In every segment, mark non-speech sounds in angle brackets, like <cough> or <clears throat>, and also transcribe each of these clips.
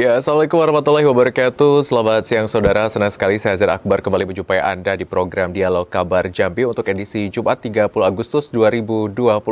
Ya, Assalamualaikum warahmatullahi wabarakatuh. Selamat siang saudara, senang sekali saya Azhar Akbar kembali menjumpai Anda di program Dialog Kabar Jambi untuk edisi Jumat 30 Agustus 2024.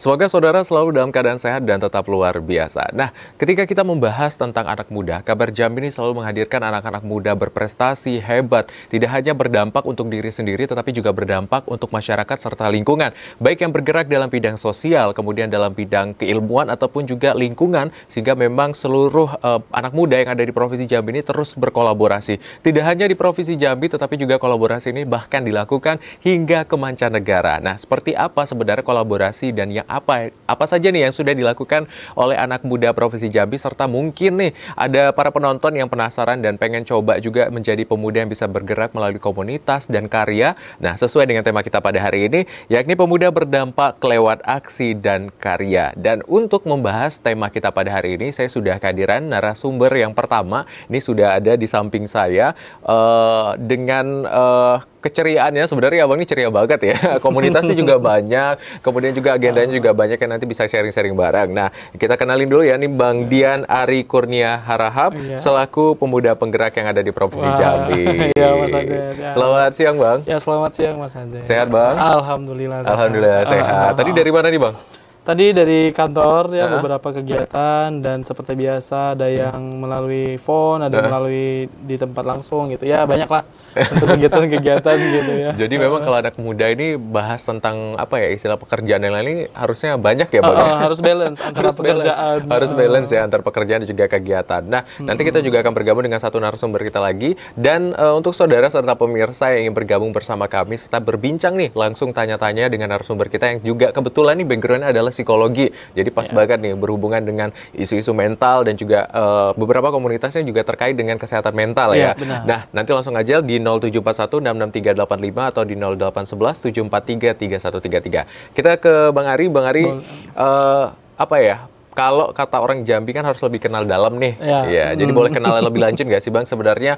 Semoga saudara selalu dalam keadaan sehat dan tetap luar biasa. Nah, ketika kita membahas tentang anak muda, Kabar Jambi ini selalu menghadirkan anak-anak muda berprestasi, hebat, tidak hanya berdampak untuk diri sendiri tetapi juga berdampak untuk masyarakat serta lingkungan, baik yang bergerak dalam bidang sosial, kemudian dalam bidang keilmuan ataupun juga lingkungan sehingga memang seluruh uh, anak muda yang ada di Provinsi Jambi ini terus berkolaborasi. Tidak hanya di Provinsi Jambi, tetapi juga kolaborasi ini bahkan dilakukan hingga ke mancanegara. Nah, seperti apa sebenarnya kolaborasi dan yang apa apa saja nih yang sudah dilakukan oleh anak muda Provinsi Jambi serta mungkin nih ada para penonton yang penasaran dan pengen coba juga menjadi pemuda yang bisa bergerak melalui komunitas dan karya. Nah, sesuai dengan tema kita pada hari ini, yakni pemuda berdampak lewat aksi dan karya. Dan untuk membahas tema kita pada hari ini, saya sudah kehadiran narasumber narasumber yang pertama ini sudah ada di samping saya uh, dengan uh, keceriaannya sebenarnya abang ini ceria banget ya <laughs> komunitasnya juga <laughs> banyak kemudian juga agendanya juga banyak yang nanti bisa sharing-sharing bareng nah kita kenalin dulu ya nih bang iya. Dian Ari Kurnia Harahap iya. selaku pemuda penggerak yang ada di provinsi Wah, Jambi <laughs> ya, mas Azir, ya. selamat siang bang ya selamat siang mas Azir sehat bang alhamdulillah sehat. alhamdulillah sehat tadi dari mana nih bang Tadi dari kantor ya uh beberapa kegiatan dan seperti biasa ada yang melalui phone, ada uh melalui di tempat langsung gitu. Ya banyak lah kegiatan-kegiatan <laughs> gitu ya. Jadi memang kalau anak muda ini bahas tentang apa ya istilah pekerjaan yang lain ini harusnya banyak ya, Bang. Uh, uh, harus balance <laughs> antara harus pekerjaan. Balance. Harus balance ya antara pekerjaan dan juga kegiatan. Nah, hmm. nanti kita juga akan bergabung dengan satu narasumber kita lagi dan uh, untuk saudara serta pemirsa yang ingin bergabung bersama kami serta berbincang nih langsung tanya-tanya dengan narasumber kita yang juga kebetulan nih backgroundnya adalah psikologi. Jadi pas yeah. banget nih berhubungan dengan isu-isu mental dan juga uh, beberapa komunitasnya juga terkait dengan kesehatan mental yeah, ya. Benar. Nah, nanti langsung aja di 0741663885 atau di 08117433133. Kita ke Bang Ari, Bang Ari uh, apa ya? kalau kata orang Jambi kan harus lebih kenal dalam nih. Ya. ya Jadi hmm. boleh kenal lebih lanjut nggak sih bang? Sebenarnya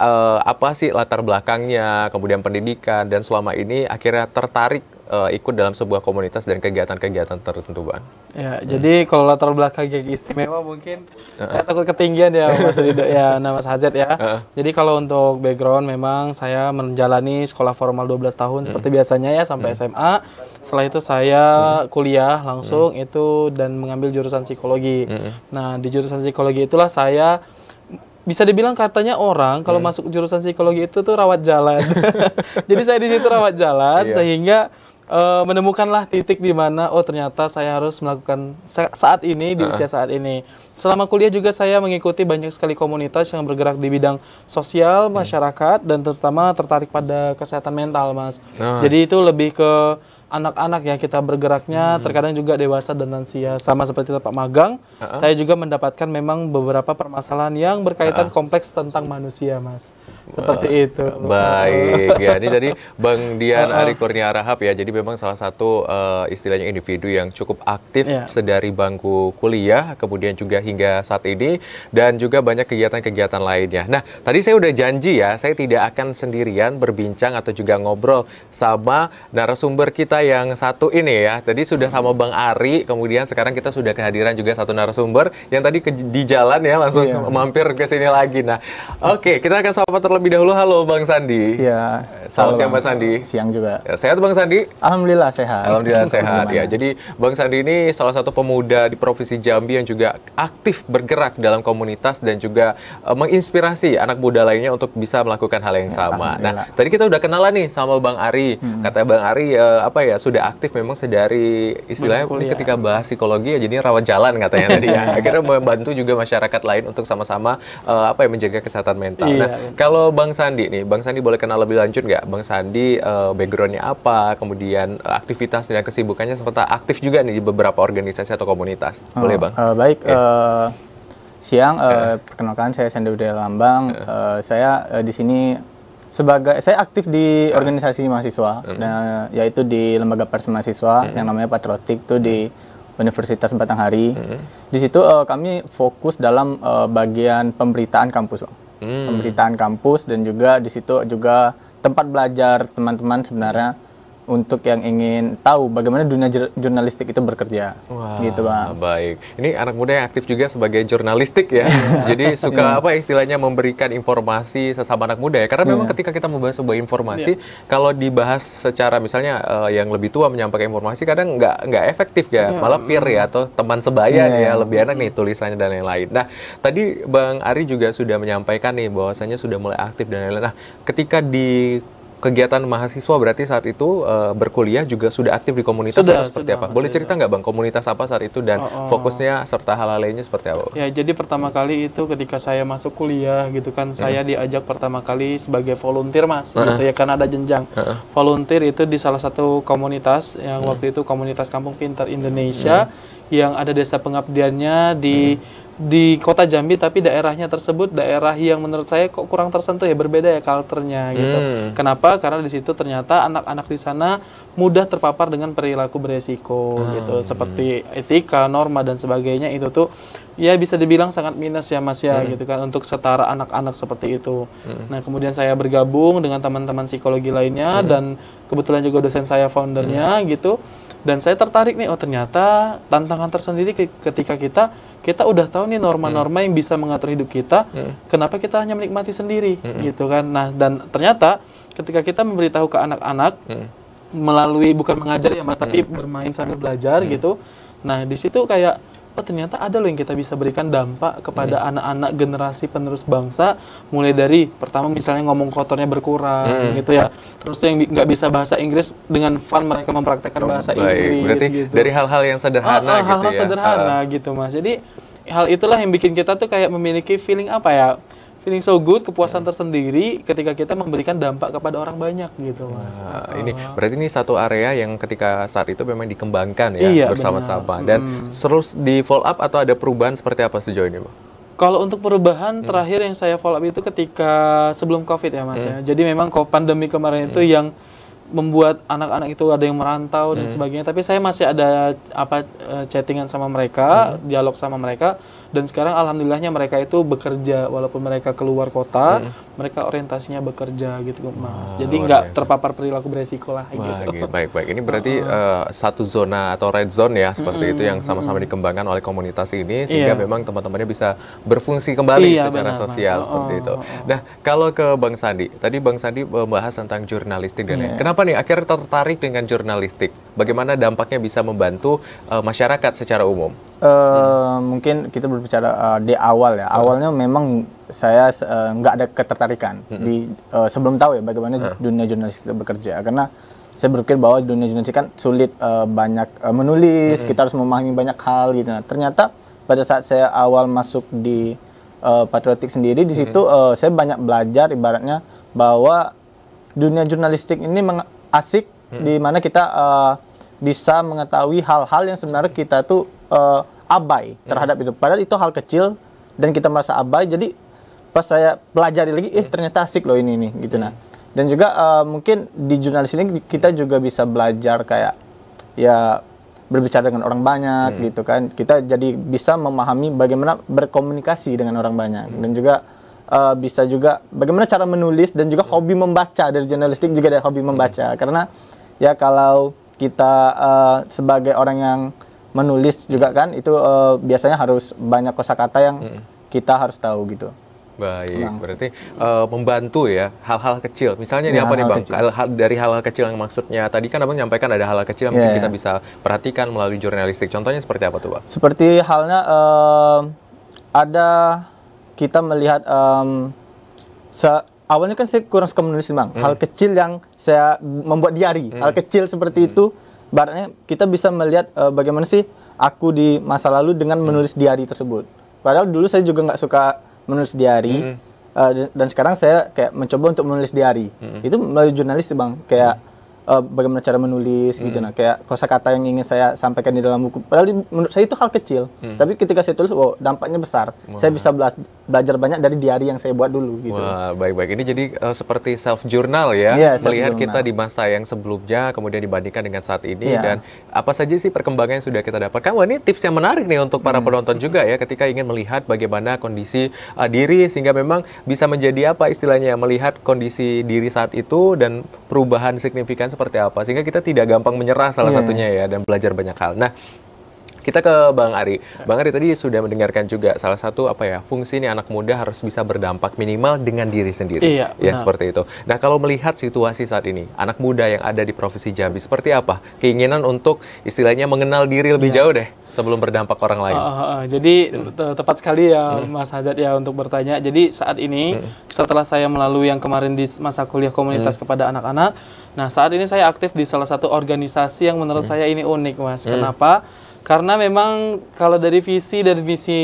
uh, apa sih latar belakangnya, kemudian pendidikan dan selama ini akhirnya tertarik uh, ikut dalam sebuah komunitas dan kegiatan-kegiatan tertentu, Bang? Ya, hmm. jadi kalau latar belakang yang istimewa mungkin uh -uh. saya takut ketinggian ya Mas Rido ya, <laughs> nama Mas Hazet ya. Uh -uh. Jadi kalau untuk background memang saya menjalani sekolah formal 12 tahun hmm. seperti biasanya ya sampai hmm. SMA. Setelah itu saya hmm. kuliah langsung hmm. itu dan mengambil jurusan psikologi. Hmm. Nah, di jurusan psikologi itulah saya bisa dibilang katanya orang kalau yeah. masuk jurusan psikologi itu tuh rawat jalan. <laughs> Jadi saya di situ rawat jalan yeah. sehingga uh, menemukanlah titik di mana oh ternyata saya harus melakukan saat ini di usia saat ini. Selama kuliah juga saya mengikuti banyak sekali komunitas yang bergerak di bidang sosial, hmm. masyarakat hmm. dan terutama tertarik pada kesehatan mental, Mas. Uh Jadi itu lebih ke anak-anak ya kita bergeraknya hmm. terkadang juga dewasa dan lansia sama seperti Pak Magang uh -huh. saya juga mendapatkan memang beberapa permasalahan yang berkaitan uh -huh. kompleks tentang manusia Mas seperti uh, itu baik ya ini jadi Bang Dian uh -huh. Ari Kurnia Rahab ya jadi memang salah satu uh, istilahnya individu yang cukup aktif yeah. sedari bangku kuliah kemudian juga hingga saat ini dan juga banyak kegiatan-kegiatan lainnya nah tadi saya udah janji ya saya tidak akan sendirian berbincang atau juga ngobrol sama narasumber kita yang satu ini ya. jadi sudah hmm. sama Bang Ari, kemudian sekarang kita sudah kehadiran juga satu narasumber yang tadi ke, di jalan ya langsung iya. mampir ke sini lagi. Nah, oke, okay, kita akan sapa terlebih dahulu. Halo Bang Sandi. Iya. Selamat siang Bang Sandi. Siang juga. Ya, sehat Bang Sandi? Alhamdulillah sehat. Alhamdulillah sehat. Ya, jadi Bang Sandi ini salah satu pemuda di Provinsi Jambi yang juga aktif bergerak dalam komunitas dan juga uh, menginspirasi anak muda lainnya untuk bisa melakukan hal yang ya, sama. nah, tadi kita udah kenalan nih sama Bang Ari. Hmm. Kata Bang Ari uh, apa ya ya sudah aktif memang sedari istilahnya ketika bahas psikologi ya jadi rawat jalan katanya tadi ya <laughs> akhirnya membantu juga masyarakat lain untuk sama-sama uh, apa ya menjaga kesehatan mental. Iya, nah iya. kalau Bang Sandi nih, Bang Sandi boleh kenal lebih lanjut nggak? Bang Sandi uh, backgroundnya apa, kemudian uh, aktivitas dan kesibukannya serta aktif juga nih di beberapa organisasi atau komunitas. Oh, boleh Bang? Uh, baik. Okay. Uh, siang, uh, perkenalkan saya Sandy Lambang. Uh, saya uh, di sini sebagai saya aktif di ah. organisasi mahasiswa hmm. dan, nah, yaitu di lembaga pers mahasiswa hmm. yang namanya Patriotik itu di Universitas Batanghari. Hmm. Di situ uh, kami fokus dalam uh, bagian pemberitaan kampus, Hmm. Pemberitaan kampus dan juga di situ juga tempat belajar teman-teman sebenarnya. Hmm untuk yang ingin tahu bagaimana dunia jurnalistik itu bekerja. Wah, gitu bang. Baik. Ini anak muda yang aktif juga sebagai jurnalistik ya. Iya. <laughs> Jadi suka yeah. apa istilahnya memberikan informasi sesama anak muda ya. Karena memang yeah. ketika kita membahas sebuah informasi, yeah. kalau dibahas secara misalnya uh, yang lebih tua menyampaikan informasi kadang nggak nggak efektif ya. Yeah. Malah peer ya atau teman sebaya yeah. ya lebih enak nih tulisannya dan lain-lain. Nah tadi Bang Ari juga sudah menyampaikan nih bahwasanya sudah mulai aktif dan lain-lain. Nah ketika di kegiatan mahasiswa berarti saat itu uh, berkuliah juga sudah aktif di komunitas sudah, seperti sudah, apa? Boleh cerita nggak bang komunitas apa saat itu dan oh, oh. fokusnya serta hal lainnya seperti apa? Ya jadi pertama kali itu ketika saya masuk kuliah gitu kan hmm. saya mm-hmm. diajak pertama kali sebagai volunteer mas uh -huh. gitu mm-hmm. ya karena ada jenjang uh volunteer itu di salah satu komunitas yang hmm. waktu itu komunitas Kampung Pintar Indonesia hmm. yang ada desa pengabdiannya di hmm di kota Jambi tapi daerahnya tersebut daerah yang menurut saya kok kurang tersentuh ya berbeda ya kalternya gitu. Hmm. Kenapa? Karena di situ ternyata anak-anak di sana mudah terpapar dengan perilaku beresiko hmm. gitu iya. seperti etika, norma dan sebagainya itu tuh ya bisa dibilang sangat minus ya Mas ya hmm. gitu kan untuk setara anak-anak seperti itu. Hmm. Nah, kemudian saya bergabung dengan teman-teman psikologi lainnya hmm. dan kebetulan juga dosen saya foundernya hmm. gitu dan saya tertarik nih oh ternyata tantangan tersendiri ketika kita kita udah tahu nih norma-norma hmm. yang bisa mengatur hidup kita hmm. kenapa kita hanya menikmati sendiri hmm. gitu kan nah dan ternyata ketika kita memberitahu ke anak-anak hmm. melalui bukan mengajar ya mas tapi hmm. bermain sambil hmm. belajar gitu nah di situ kayak oh ternyata ada loh yang kita bisa berikan dampak kepada hmm. anak-anak hmm. generasi penerus bangsa mulai dari pertama misalnya ngomong kotornya berkurang hmm. gitu ya terus yang nggak bisa bahasa Inggris dengan fun mereka mempraktekkan oh, bahasa baik. Inggris berarti gitu. dari hal-hal yang sederhana ah, ah, gitu hal-hal gitu ya. sederhana uh. gitu mas jadi hal itulah yang bikin kita tuh kayak memiliki feeling apa ya feeling so good, kepuasan tersendiri ketika kita memberikan dampak kepada orang banyak gitu, nah, Mas. Nah, ini ah. berarti ini satu area yang ketika saat itu memang dikembangkan ya iya, bersama-sama dan hmm. terus di follow up atau ada perubahan seperti apa sejauh ini, Pak? Kalau untuk perubahan hmm. terakhir yang saya follow up itu ketika sebelum Covid ya, Mas hmm. ya. Mm. Jadi memang kok pandemi kemarin hmm. itu mm. yang membuat anak-anak itu ada yang merantau hmm. dan mm. sebagainya tapi saya masih ada apa eh, chattingan sama mereka hmm. dialog sama mereka dan sekarang alhamdulillahnya mereka itu bekerja walaupun mereka keluar kota hmm. mereka orientasinya bekerja gitu mas ah, jadi nggak terpapar perilaku beresiko lah Wah, gitu baik baik ini berarti uh, uh, satu zona atau red zone ya seperti hmm, itu yang sama-sama hmm. hmm. dikembangkan oleh komunitas ini iya. sehingga yeah. memang teman-temannya bisa berfungsi kembali iya, secara benar, sosial mas. seperti oh, itu oh, oh. nah kalau ke bang Sandi tadi bang Sandi membahas tentang jurnalistik dan yeah. Iya. kenapa nih akhirnya tertarik dengan jurnalistik bagaimana dampaknya bisa membantu uh, masyarakat secara umum uh, hmm. mungkin kita belum berbicara uh, di awal ya. Awalnya memang saya eh, nggak uh, ada ketertarikan mhm. di uh, sebelum tahu ya bagaimana uh. dunia jurnalistik bekerja karena saya berpikir bahwa dunia jurnalistik kan sulit uh, banyak uh, menulis, mhm. kita harus memahami banyak hal gitu. Nah, ternyata pada saat saya awal masuk di uh, patriotik sendiri di mhm. situ uh, saya banyak belajar ibaratnya bahwa dunia jurnalistik ini asik di mana kita uh, bisa mengetahui hal-hal yang sebenarnya kita tuh uh, abai terhadap itu. Padahal itu hal kecil dan kita merasa abai. Jadi pas saya pelajari lagi, eh ternyata asik loh ini nih gitu hmm. nah. Dan juga uh, mungkin di jurnalis ini kita juga bisa belajar kayak ya berbicara dengan orang banyak hmm. gitu kan. Kita jadi bisa memahami bagaimana berkomunikasi dengan orang banyak hmm. dan juga uh, bisa juga bagaimana cara menulis dan juga hmm. hobi membaca dari jurnalistik juga ada hobi membaca hmm. karena ya kalau kita uh, sebagai orang yang menulis juga kan itu uh, biasanya harus banyak kosakata yang hmm. kita harus tahu gitu. Baik, Langsung. Nah. berarti uh, membantu ya hal-hal kecil. Misalnya ya, ini apa nih Bang? Hal, dari hal-hal kecil yang maksudnya tadi kan Abang nyampaikan ada hal-hal kecil yang yeah, mungkin yeah. kita bisa perhatikan melalui jurnalistik. Contohnya seperti apa tuh, Bang? Seperti halnya uh, ada kita melihat um, awalnya kan saya kurang suka menulis, Bang. Hmm. Hal kecil yang saya membuat diari, hmm. hal kecil seperti hmm. itu baratnya kita bisa melihat uh, bagaimana sih aku di masa lalu dengan hmm. menulis diari tersebut. Padahal dulu saya juga nggak suka menulis diari hmm. uh, dan sekarang saya kayak mencoba untuk menulis diari. Hmm. Itu melalui jurnalistik bang, kayak hmm. uh, bagaimana cara menulis gitu. hmm. gitu nah, kayak kosakata yang ingin saya sampaikan di dalam buku. Padahal menurut saya itu hal kecil, hmm. tapi ketika saya tulis, wow dampaknya besar. Wow. Saya bisa belas belajar banyak dari diary yang saya buat dulu gitu. Wah, baik-baik. Ini jadi uh, seperti self journal ya, yeah, self melihat journal. kita di masa yang sebelumnya kemudian dibandingkan dengan saat ini yeah. dan apa saja sih perkembangan yang sudah kita dapatkan. Wah, ini tips yang menarik nih untuk para hmm. penonton juga ya ketika ingin melihat bagaimana kondisi uh, diri sehingga memang bisa menjadi apa istilahnya melihat kondisi diri saat itu dan perubahan signifikan seperti apa sehingga kita tidak gampang menyerah salah yeah. satunya ya dan belajar banyak hal. Nah, kita ke Bang Ari. Bang Ari tadi sudah mendengarkan juga salah satu apa ya fungsi ini anak muda harus bisa berdampak minimal dengan diri sendiri. Iya. Ya seperti itu. Nah kalau melihat situasi saat ini anak muda yang ada di provinsi Jambi seperti apa keinginan untuk istilahnya mengenal diri lebih iya. jauh deh sebelum berdampak orang lain. Uh, uh, uh, jadi hmm. tepat sekali ya hmm. Mas Hazat ya untuk bertanya. Jadi saat ini hmm. setelah saya melalui yang kemarin di masa kuliah komunitas hmm. kepada anak-anak, nah saat ini saya aktif di salah satu organisasi yang menurut hmm. saya ini unik Mas. Hmm. Kenapa? Karena memang kalau dari visi dan visi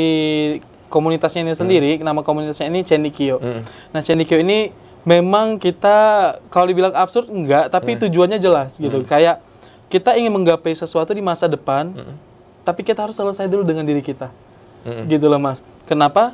komunitasnya ini sendiri, hmm. nama komunitasnya ini Cendikio. Hmm. Nah, Cendikio ini memang kita kalau dibilang absurd enggak, tapi hmm. tujuannya jelas gitu. Hmm. Kayak kita ingin menggapai sesuatu di masa depan, hmm. tapi kita harus selesai dulu dengan diri kita. Hmm. Gitu loh, Mas. Kenapa?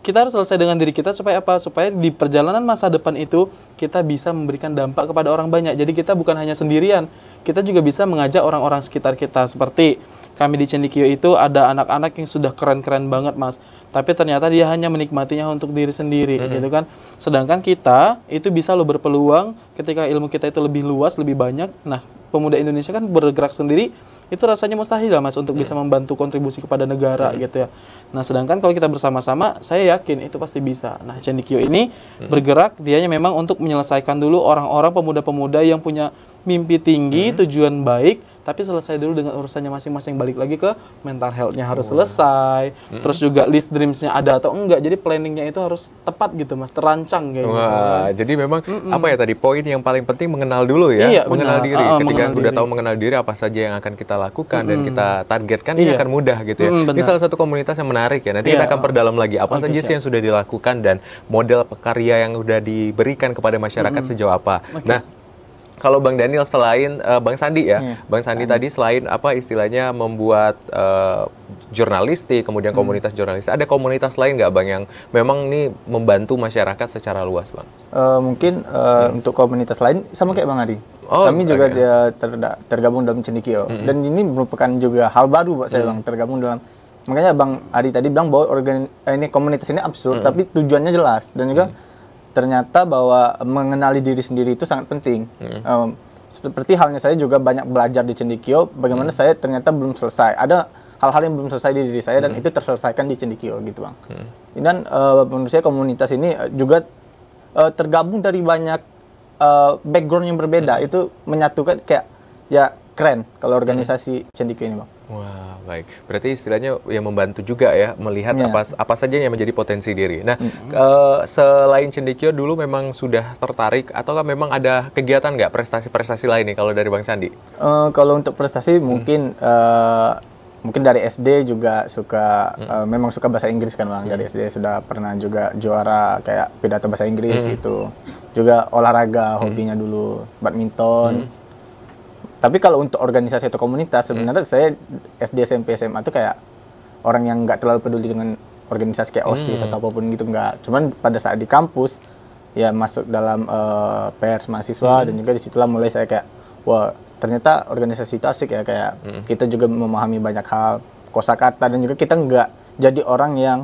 kita harus selesai dengan diri kita supaya apa? Supaya di perjalanan masa depan itu kita bisa memberikan dampak kepada orang banyak. Jadi kita bukan hanya sendirian, kita juga bisa mengajak orang-orang sekitar kita seperti kami di Cendikio itu ada anak-anak yang sudah keren-keren banget mas tapi ternyata dia hanya menikmatinya untuk diri sendiri mm -hmm. gitu kan sedangkan kita itu bisa lo berpeluang ketika ilmu kita itu lebih luas lebih banyak nah pemuda Indonesia kan bergerak sendiri itu rasanya mustahil lah mas untuk hmm. bisa iya. membantu kontribusi kepada negara hmm. gitu ya. Nah sedangkan kalau kita bersama-sama, saya yakin itu pasti bisa. Nah Cendikio ini hmm. bergerak dianya memang untuk menyelesaikan dulu orang-orang pemuda-pemuda yang punya mimpi tinggi, hmm. tujuan baik, tapi selesai dulu dengan urusannya masing-masing balik lagi ke mental healthnya harus oh. selesai mm -hmm. terus juga list dreamsnya ada atau enggak jadi planningnya itu harus tepat gitu mas terancang kayak gitu. Wah, gitu jadi memang mm -mm. apa ya tadi poin yang paling penting mengenal dulu ya iya, mengenal benar. diri uh, ketika mengenal udah diri. tahu mengenal diri apa saja yang akan kita lakukan mm -hmm. dan kita targetkan iya. ini akan mudah gitu ya mm, ini salah satu komunitas yang menarik ya nanti yeah. kita akan perdalam lagi apa okay, saja siap. sih ya. yang sudah dilakukan dan model karya yang sudah diberikan kepada masyarakat mm -hmm. sejauh apa okay. nah kalau Bang Daniel selain uh, Bang Sandi ya, hmm. Bang Sandi hmm. tadi selain apa istilahnya membuat uh, jurnalistik, kemudian hmm. komunitas hmm. jurnalis, ada komunitas lain nggak Bang yang memang ini membantu masyarakat secara luas Bang? Uh, mungkin uh, hmm. untuk komunitas lain sama kayak hmm. Bang Adi. Oh, Kami juga okay. ter tergabung dalam Cendikio hmm. dan ini merupakan juga hal baru buat saya hmm. Bang tergabung dalam makanya Bang Adi tadi bilang bahwa organ ini komunitas ini absurd hmm. tapi tujuannya jelas dan juga hmm ternyata bahwa mengenali diri sendiri itu sangat penting. Hmm. Um, seperti halnya saya juga banyak belajar di Cendikio, bagaimana hmm. saya ternyata belum selesai. Ada hal-hal yang belum selesai di diri saya dan hmm. itu terselesaikan di Cendikio gitu bang. Hmm. Dan uh, menurut saya komunitas ini eh, juga uh, tergabung dari banyak uh, background yang berbeda hmm. itu menyatukan kayak ya keren kalau organisasi hmm. Cendiki ini bang. Wah baik, berarti istilahnya yang membantu juga ya melihat yeah. apa apa saja yang menjadi potensi diri. Nah hmm. ke, eh, selain Cendikio dulu memang sudah tertarik ataukah memang ada kegiatan nggak prestasi-prestasi lain nih kalau dari Bang Sandi? Uh, kalau untuk prestasi hmm. mungkin uh, mungkin dari SD juga suka hmm. uh, memang suka bahasa Inggris kan bang. Hmm. Dari SD sudah pernah juga juara kayak pidato bahasa Inggris hmm. gitu. Juga olahraga hobinya dulu badminton. Hmm tapi kalau untuk organisasi atau komunitas hmm. sebenarnya hmm. saya SD SMP SMA itu kayak orang yang nggak terlalu peduli dengan organisasi kayak OSIS hmm. atau apapun gitu nggak. Cuman pada saat di kampus ya masuk dalam uh, pers mahasiswa hmm. dan juga disitulah mulai saya kayak wah ternyata organisasi itu asik ya kayak hmm. kita juga memahami banyak hal kosakata dan juga kita nggak jadi orang yang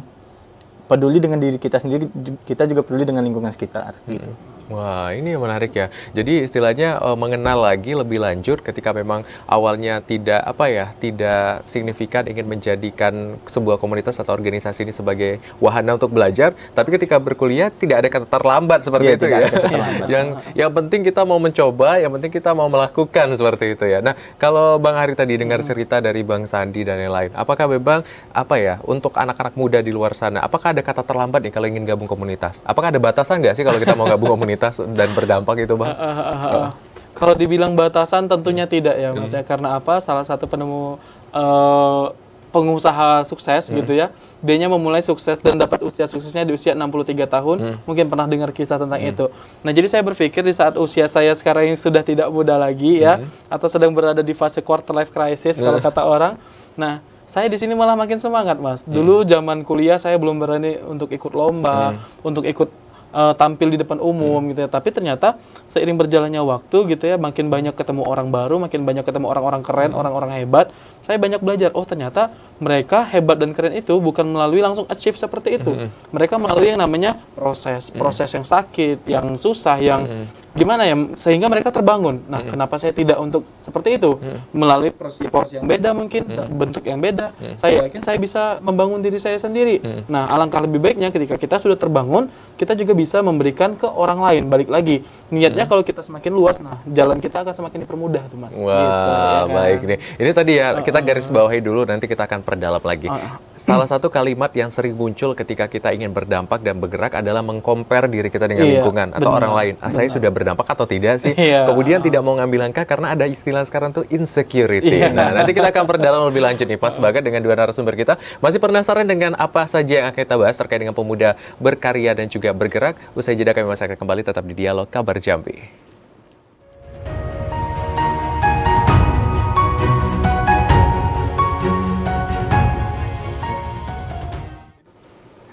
peduli dengan diri kita sendiri kita juga peduli dengan lingkungan sekitar gitu. hmm. gitu. Wah, ini menarik ya. Jadi istilahnya uh, mengenal lagi lebih lanjut ketika memang awalnya tidak apa ya, tidak signifikan ingin menjadikan sebuah komunitas atau organisasi ini sebagai wahana untuk belajar, tapi ketika berkuliah tidak ada kata terlambat seperti iya, ya, itu ya. <laughs> yang yang penting kita mau mencoba, yang penting kita mau melakukan seperti itu ya. Nah, kalau Bang Hari tadi dengar hmm. cerita dari Bang Sandi dan yang lain apakah memang apa ya untuk anak-anak muda di luar sana, apakah ada kata terlambat nih kalau ingin gabung komunitas? Apakah ada batasan nggak sih kalau kita mau gabung komunitas? <laughs> komunitas dan berdampak itu bang. Uh, uh, uh, uh, uh. Kalau dibilang batasan tentunya hmm. tidak ya mas ya. hmm. ya karena apa? Salah satu penemu uh, pengusaha sukses hmm. gitu ya, dianya memulai sukses dan dapat usia suksesnya di usia 63 tahun. Hmm. Mungkin pernah dengar kisah tentang hmm. itu. Nah, jadi saya berpikir di saat usia saya sekarang ini sudah tidak muda lagi ya, hmm. ya atau sedang berada di fase quarter life crisis kalau hmm. kata orang. Nah, saya di sini malah makin semangat, Mas. Hmm. Dulu hmm. zaman kuliah saya belum berani untuk ikut lomba, hmm. untuk ikut uh, tampil di depan umum hmm. gitu ya. Tapi ternyata seiring berjalannya waktu gitu ya, makin banyak ketemu orang baru, makin banyak ketemu orang-orang keren, hmm. orang-orang hmm. hebat. Saya banyak belajar. Oh ternyata mereka hebat dan keren itu bukan melalui langsung achieve seperti itu. Hmm. Mereka melalui yang namanya proses, hmm. proses hmm. yang sakit, yang susah, yang hmm gimana ya sehingga mereka terbangun. Nah, -hmm. kenapa saya tidak untuk seperti itu? -hmm. Melalui proses-proses yang beda mungkin, -hmm. bentuk yang beda. -hmm. Saya yakin saya bisa membangun diri saya sendiri. -hmm. Nah, alangkah lebih baiknya ketika kita sudah terbangun, kita juga bisa bisa memberikan ke orang lain balik lagi niatnya hmm. kalau kita semakin luas nah jalan kita akan semakin dipermudah tuh mas wah gitu, ya kan? baik nih ini tadi ya kita garis bawahi dulu nanti kita akan perdalam lagi uh salah satu kalimat yang sering muncul ketika kita ingin berdampak dan bergerak adalah mengkompar diri kita dengan iya, lingkungan atau benar, orang lain. Ah, saya sudah berdampak atau tidak sih? Iya. Kemudian tidak mau ngambil langkah karena ada istilah sekarang tuh insecurity. Iya. Nah, nanti kita akan perdalam lebih lanjut nih pas banget dengan dua narasumber kita. Masih penasaran dengan apa saja yang akan kita bahas terkait dengan pemuda berkarya dan juga bergerak? Usai jeda kami masih akan kembali tetap di Dialog Kabar Jambi.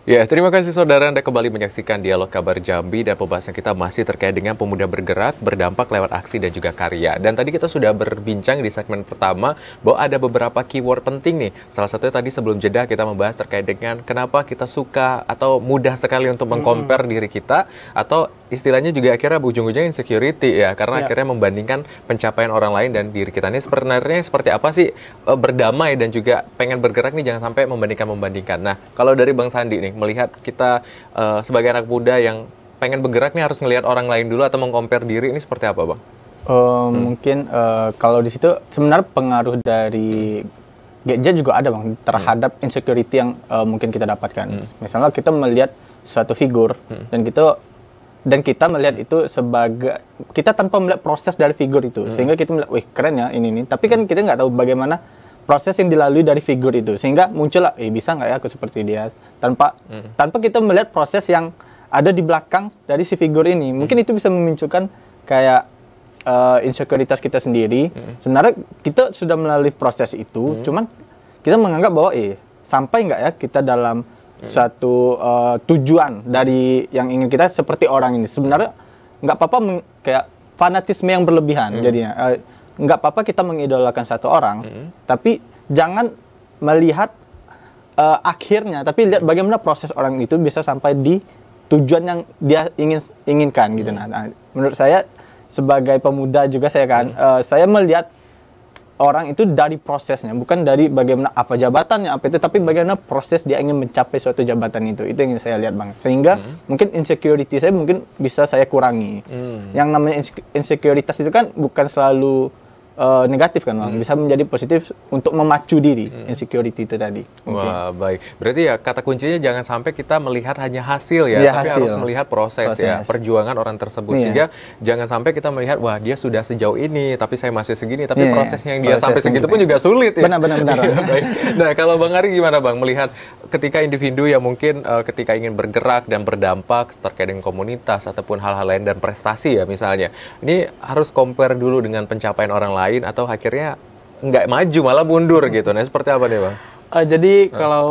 Ya, terima kasih saudara Anda kembali menyaksikan dialog kabar Jambi dan pembahasan kita masih terkait dengan pemuda bergerak, berdampak lewat aksi dan juga karya. Dan tadi kita sudah berbincang di segmen pertama bahwa ada beberapa keyword penting nih. Salah satunya tadi sebelum jeda kita membahas terkait dengan kenapa kita suka atau mudah sekali untuk mengkompar hmm. diri kita atau istilahnya juga akhirnya ujung-ujungnya insecurity ya karena yeah. akhirnya membandingkan pencapaian orang lain dan diri kita ini sebenarnya seperti apa sih eh, berdamai dan juga pengen bergerak nih jangan sampai membandingkan membandingkan nah kalau dari bang Sandi nih melihat kita uh, sebagai anak muda yang pengen bergerak nih harus ngelihat orang lain dulu atau mengcompare diri ini seperti apa bang? Uh, hmm. Mungkin uh, kalau di situ sebenarnya pengaruh dari hmm gadget ya, juga ada bang terhadap hmm. insecurity yang uh, mungkin kita dapatkan. Hmm. Misalnya kita melihat suatu figur hmm. dan kita dan kita melihat itu sebagai kita tanpa melihat proses dari figur itu hmm. sehingga kita melihat wih keren ya ini ini. tapi kan hmm. kita nggak tahu bagaimana proses yang dilalui dari figur itu sehingga muncul eh bisa nggak ya aku seperti dia tanpa hmm. tanpa kita melihat proses yang ada di belakang dari si figur ini hmm. mungkin hmm. itu bisa memunculkan kayak uh, eh, insekuritas kita sendiri hmm. sebenarnya kita sudah melalui proses itu hmm. cuman kita menganggap bahwa eh sampai nggak ya kita dalam okay. satu uh, tujuan dari yang ingin kita seperti orang ini sebenarnya nggak apa-apa kayak fanatisme yang berlebihan hmm. jadinya uh, nggak apa-apa kita mengidolakan satu orang hmm. tapi jangan melihat uh, akhirnya tapi lihat bagaimana proses orang itu bisa sampai di tujuan yang dia ingin inginkan gitu hmm. nah, nah menurut saya sebagai pemuda juga saya kan hmm. uh, saya melihat orang itu dari prosesnya, bukan dari bagaimana apa jabatannya apa itu, tapi bagaimana proses dia ingin mencapai suatu jabatan itu. Itu yang saya lihat banget. Sehingga hmm. mungkin insecurity saya mungkin bisa saya kurangi. Hmm. Yang namanya insecurity insecurities itu kan bukan selalu uh, negatif kan bang, hmm. bisa menjadi positif untuk memacu diri hmm. insecurity itu tadi. Okay. Wah baik, berarti ya kata kuncinya jangan sampai kita melihat hanya hasil ya, ya tapi hasil. harus melihat proses, ya, proses ya perjuangan orang tersebut yeah. sehingga jangan sampai kita melihat wah dia sudah sejauh ini tapi saya masih segini tapi yeah. Iya. prosesnya yang dia sampai segitu gitu pun ya. juga sulit ya. Benar-benar. <laughs> ya, Nah kalau bang Ari gimana bang melihat ketika individu yang mungkin uh, ketika ingin bergerak dan berdampak terkait dengan komunitas ataupun hal-hal lain dan prestasi ya misalnya ini harus compare dulu dengan pencapaian orang lain lain atau akhirnya nggak maju malah mundur gitu. Nah seperti apa nih bang? Uh, jadi uh. kalau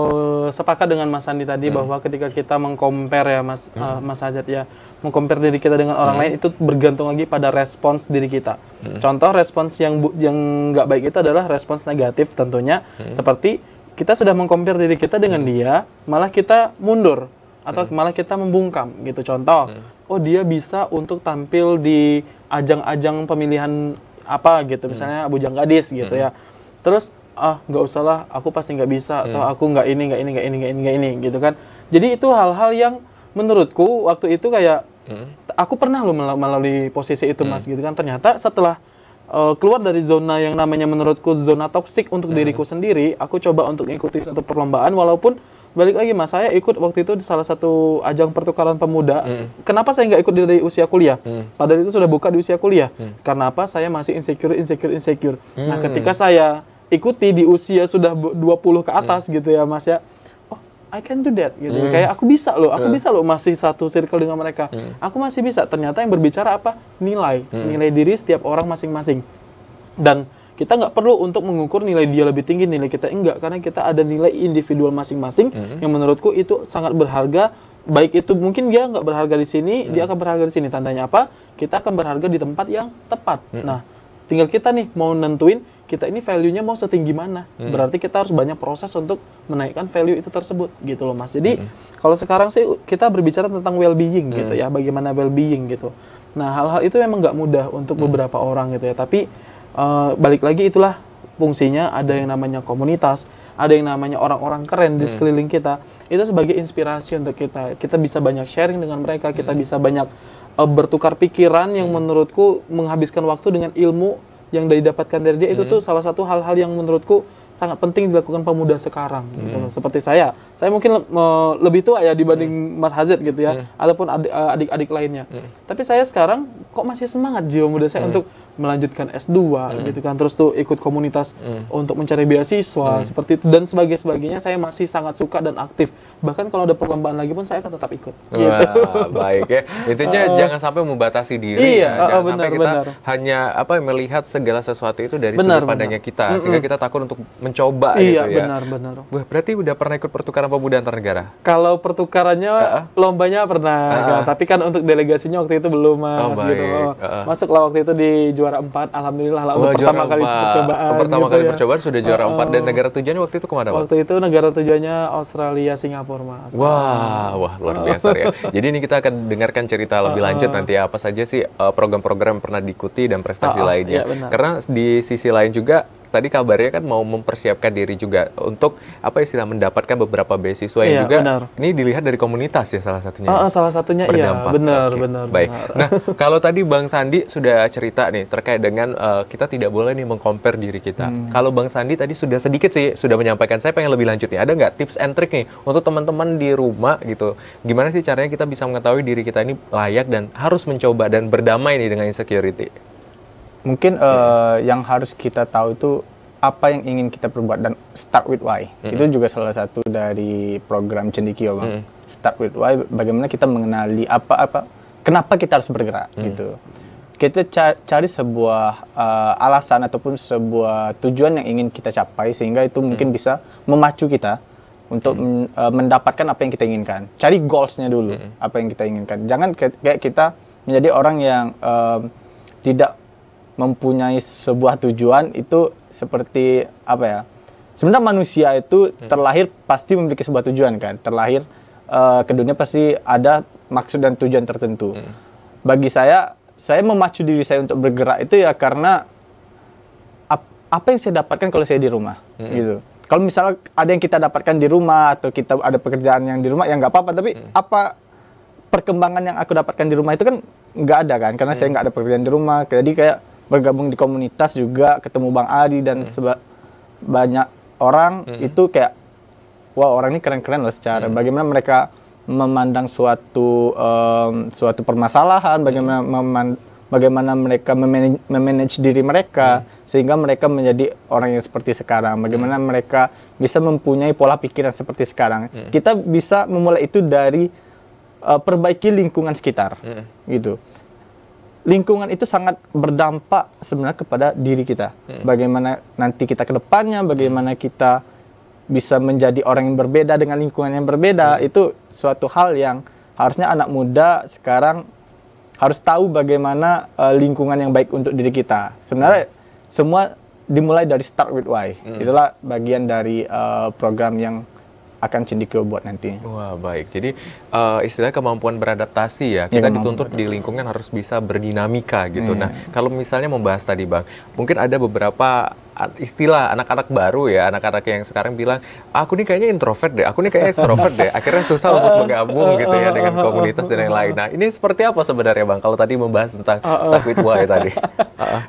sepakat dengan Mas Andi tadi hmm. bahwa ketika kita mengkompar ya Mas hmm. uh, Mas Hajat ya, mengkompar diri kita dengan orang hmm. lain itu bergantung lagi pada respons diri kita. Hmm. Contoh respons yang bu yang nggak baik itu adalah respons negatif tentunya hmm. seperti kita sudah mengkompar diri kita dengan hmm. dia, malah kita mundur atau hmm. malah kita membungkam gitu. Contoh, hmm. oh dia bisa untuk tampil di ajang-ajang pemilihan apa gitu misalnya bujang gadis gitu ya terus ah nggak usah lah aku pasti nggak bisa atau hmm. aku nggak ini nggak ini nggak ini nggak ini nggak ini gitu kan jadi itu hal-hal yang menurutku waktu itu kayak hmm. aku pernah lo melalui posisi itu mas hmm. gitu kan ternyata setelah uh, keluar dari zona yang namanya menurutku zona toksik untuk diriku sendiri aku coba untuk ikuti satu perlombaan walaupun balik lagi mas saya ikut waktu itu di salah satu ajang pertukaran pemuda hmm. kenapa saya nggak ikut dari usia kuliah hmm. padahal itu sudah buka di usia kuliah hmm. karena apa saya masih insecure insecure insecure nah, hmm. nah ketika saya ikuti di usia sudah 20 ke atas hmm. gitu ya mas ya oh I can do that gitu hmm. kayak aku bisa loh aku hmm. bisa loh masih satu circle dengan mereka hmm. aku masih bisa ternyata yang berbicara apa nilai hmm. nilai diri setiap orang masing-masing dan kita nggak perlu untuk mengukur nilai dia lebih tinggi nilai kita enggak karena kita ada nilai individual masing-masing hmm yang menurutku itu sangat berharga baik itu mungkin dia nggak berharga di sini hmm dia mhm. akan berharga di sini tandanya apa kita akan berharga di tempat yang tepat hmm nah tinggal kita nih mau nentuin kita ini value-nya mau setinggi mana hmm berarti kita harus banyak proses untuk menaikkan value itu tersebut gitu loh mas jadi hmm kalau sekarang sih kita berbicara tentang well being hmm gitu mhm. ya bagaimana well being gitu nah hal-hal itu memang nggak mudah untuk hmm beberapa orang gitu ya tapi uh, balik lagi itulah fungsinya ada yang namanya komunitas, ada yang namanya orang-orang keren di hmm. sekeliling kita. Itu sebagai inspirasi untuk kita. Kita bisa banyak sharing dengan mereka, kita hmm. bisa banyak uh, bertukar pikiran yang hmm. menurutku menghabiskan waktu dengan ilmu yang didapatkan dari dia itu tuh salah satu hal-hal yang menurutku sangat penting dilakukan pemuda sekarang gitu hmm. gitu loh. Seperti saya, saya mungkin le lebih tua ya dibanding hmm. Mas Hazid gitu ya, hmm. ataupun eh, adik-adik lainnya. Hmm. Tapi saya sekarang kok masih semangat jiwa muda saya hmm. untuk melanjutkan S2 hmm. gitu kan, terus tuh ikut komunitas hmm. untuk mencari beasiswa hmm. seperti itu dan sebagainya sebagainya saya masih sangat suka dan aktif. Bahkan kalau ada perlombaan lagi pun saya akan tetap ikut. Wah, gitu. <laughs> baik ya. Intinya uh, <laughs> jangan sampai membatasi diri iya, ya. Jangan uh, benar, sampai kita benar. hanya apa melihat segala sesuatu itu dari benar, sudut pandangnya benar. kita sehingga mm -mm. kita takut untuk mencoba iya, gitu ya. Iya benar benar. Wah berarti udah pernah ikut pertukaran pemuda antar negara? Kalau pertukarannya uh -uh. lombanya pernah, uh -uh. tapi kan untuk delegasinya waktu itu belum mas oh, gitu. baik. gitu. Uh -uh. Masuklah waktu itu di juara 4, alhamdulillah lah oh, untuk pertama pertama kali percobaan. Pertama gitu kali ya. percobaan sudah juara uh -uh. 4 dan negara tujuannya waktu itu kemana? Pak? Waktu itu negara tujuannya Australia, Singapura mas. Wah, wah luar biasa ya. Jadi ini kita akan dengarkan cerita lebih uh -uh. lanjut nanti apa saja sih eh, program-program pernah diikuti dan prestasi uh -uh. lainnya. Ya, Karena di sisi lain juga tadi kabarnya kan mau mempersiapkan diri juga untuk apa istilah mendapatkan beberapa beasiswa yang iya, juga benar. ini dilihat dari komunitas ya salah satunya. Uh, uh, salah satunya iya. berdampak. iya, benar, okay. benar. Baik. Nah, <laughs> kalau tadi Bang Sandi sudah cerita nih terkait dengan uh, kita tidak boleh nih mengcompare diri kita. Hmm. Kalau Bang Sandi tadi sudah sedikit sih sudah menyampaikan saya pengen lebih lanjut nih. Ada nggak tips and trick nih untuk teman-teman di rumah gitu? Gimana sih caranya kita bisa mengetahui diri kita ini layak dan harus mencoba dan berdamai nih dengan insecurity? mungkin uh, hmm. yang harus kita tahu itu apa yang ingin kita perbuat dan start with why. Mm-hmm. Itu juga salah satu dari program Cendikio, Bang. Mm-hmm. Start with why bagaimana kita mengenali apa-apa kenapa kita harus bergerak mm-hmm. gitu. Kita cari sebuah uh, alasan ataupun sebuah tujuan yang ingin kita capai sehingga itu mm. mungkin mm-hmm. bisa memacu kita untuk mm-hmm. mendapatkan apa yang kita inginkan. Cari goalsnya dulu, mm-hmm. apa yang kita inginkan. Jangan kayak kita menjadi orang yang uh, tidak mempunyai sebuah tujuan itu seperti apa ya? Sebenarnya manusia itu hmm. terlahir pasti memiliki sebuah tujuan kan. Terlahir uh, ke dunia pasti ada maksud dan tujuan tertentu. Hmm. Bagi saya, saya memacu diri saya untuk bergerak itu ya karena ap apa yang saya dapatkan kalau saya di rumah hmm. gitu. Kalau misalnya ada yang kita dapatkan di rumah atau kita ada pekerjaan yang di rumah ya nggak apa-apa. Tapi hmm. apa perkembangan yang aku dapatkan di rumah itu kan nggak ada kan karena hmm. saya nggak ada pekerjaan di rumah. Jadi kayak bergabung di komunitas juga ketemu Bang Adi dan hmm. banyak orang hmm. itu kayak wah orang ini keren-keren loh secara hmm. bagaimana mereka memandang suatu um, suatu permasalahan hmm. bagaimana hmm. bagaimana mereka memanage, memanage diri mereka hmm. sehingga mereka menjadi orang yang seperti sekarang bagaimana hmm. mereka bisa mempunyai pola pikiran seperti sekarang hmm. kita bisa memulai itu dari uh, perbaiki lingkungan sekitar hmm. gitu lingkungan itu sangat berdampak sebenarnya kepada diri kita. Hmm. Bagaimana nanti kita ke depannya, bagaimana hmm. kita bisa menjadi orang yang berbeda dengan lingkungan yang berbeda, hmm. itu suatu hal yang harusnya anak muda sekarang harus tahu bagaimana uh, lingkungan yang baik untuk diri kita. Sebenarnya hmm. semua dimulai dari start with why. Hmm. Itulah bagian dari uh, program yang akan cendekiau buat nanti. Wah baik. Jadi uh, eh, istilah kemampuan beradaptasi ya. Kita ya, dituntut di lingkungan harus bisa berdinamika gitu. Ya. Nah iya. kalau misalnya membahas tadi bang, mungkin ada beberapa istilah anak-anak baru ya, anak-anak yang sekarang bilang, aku nih kayaknya introvert deh, aku nih kayaknya extrovert deh. Akhirnya susah <laughs> untuk bergabung gitu ya dengan komunitas dan yang lain. Nah, ini seperti apa sebenarnya Bang kalau tadi membahas tentang ah, ah. stuck with why tadi? <laughs>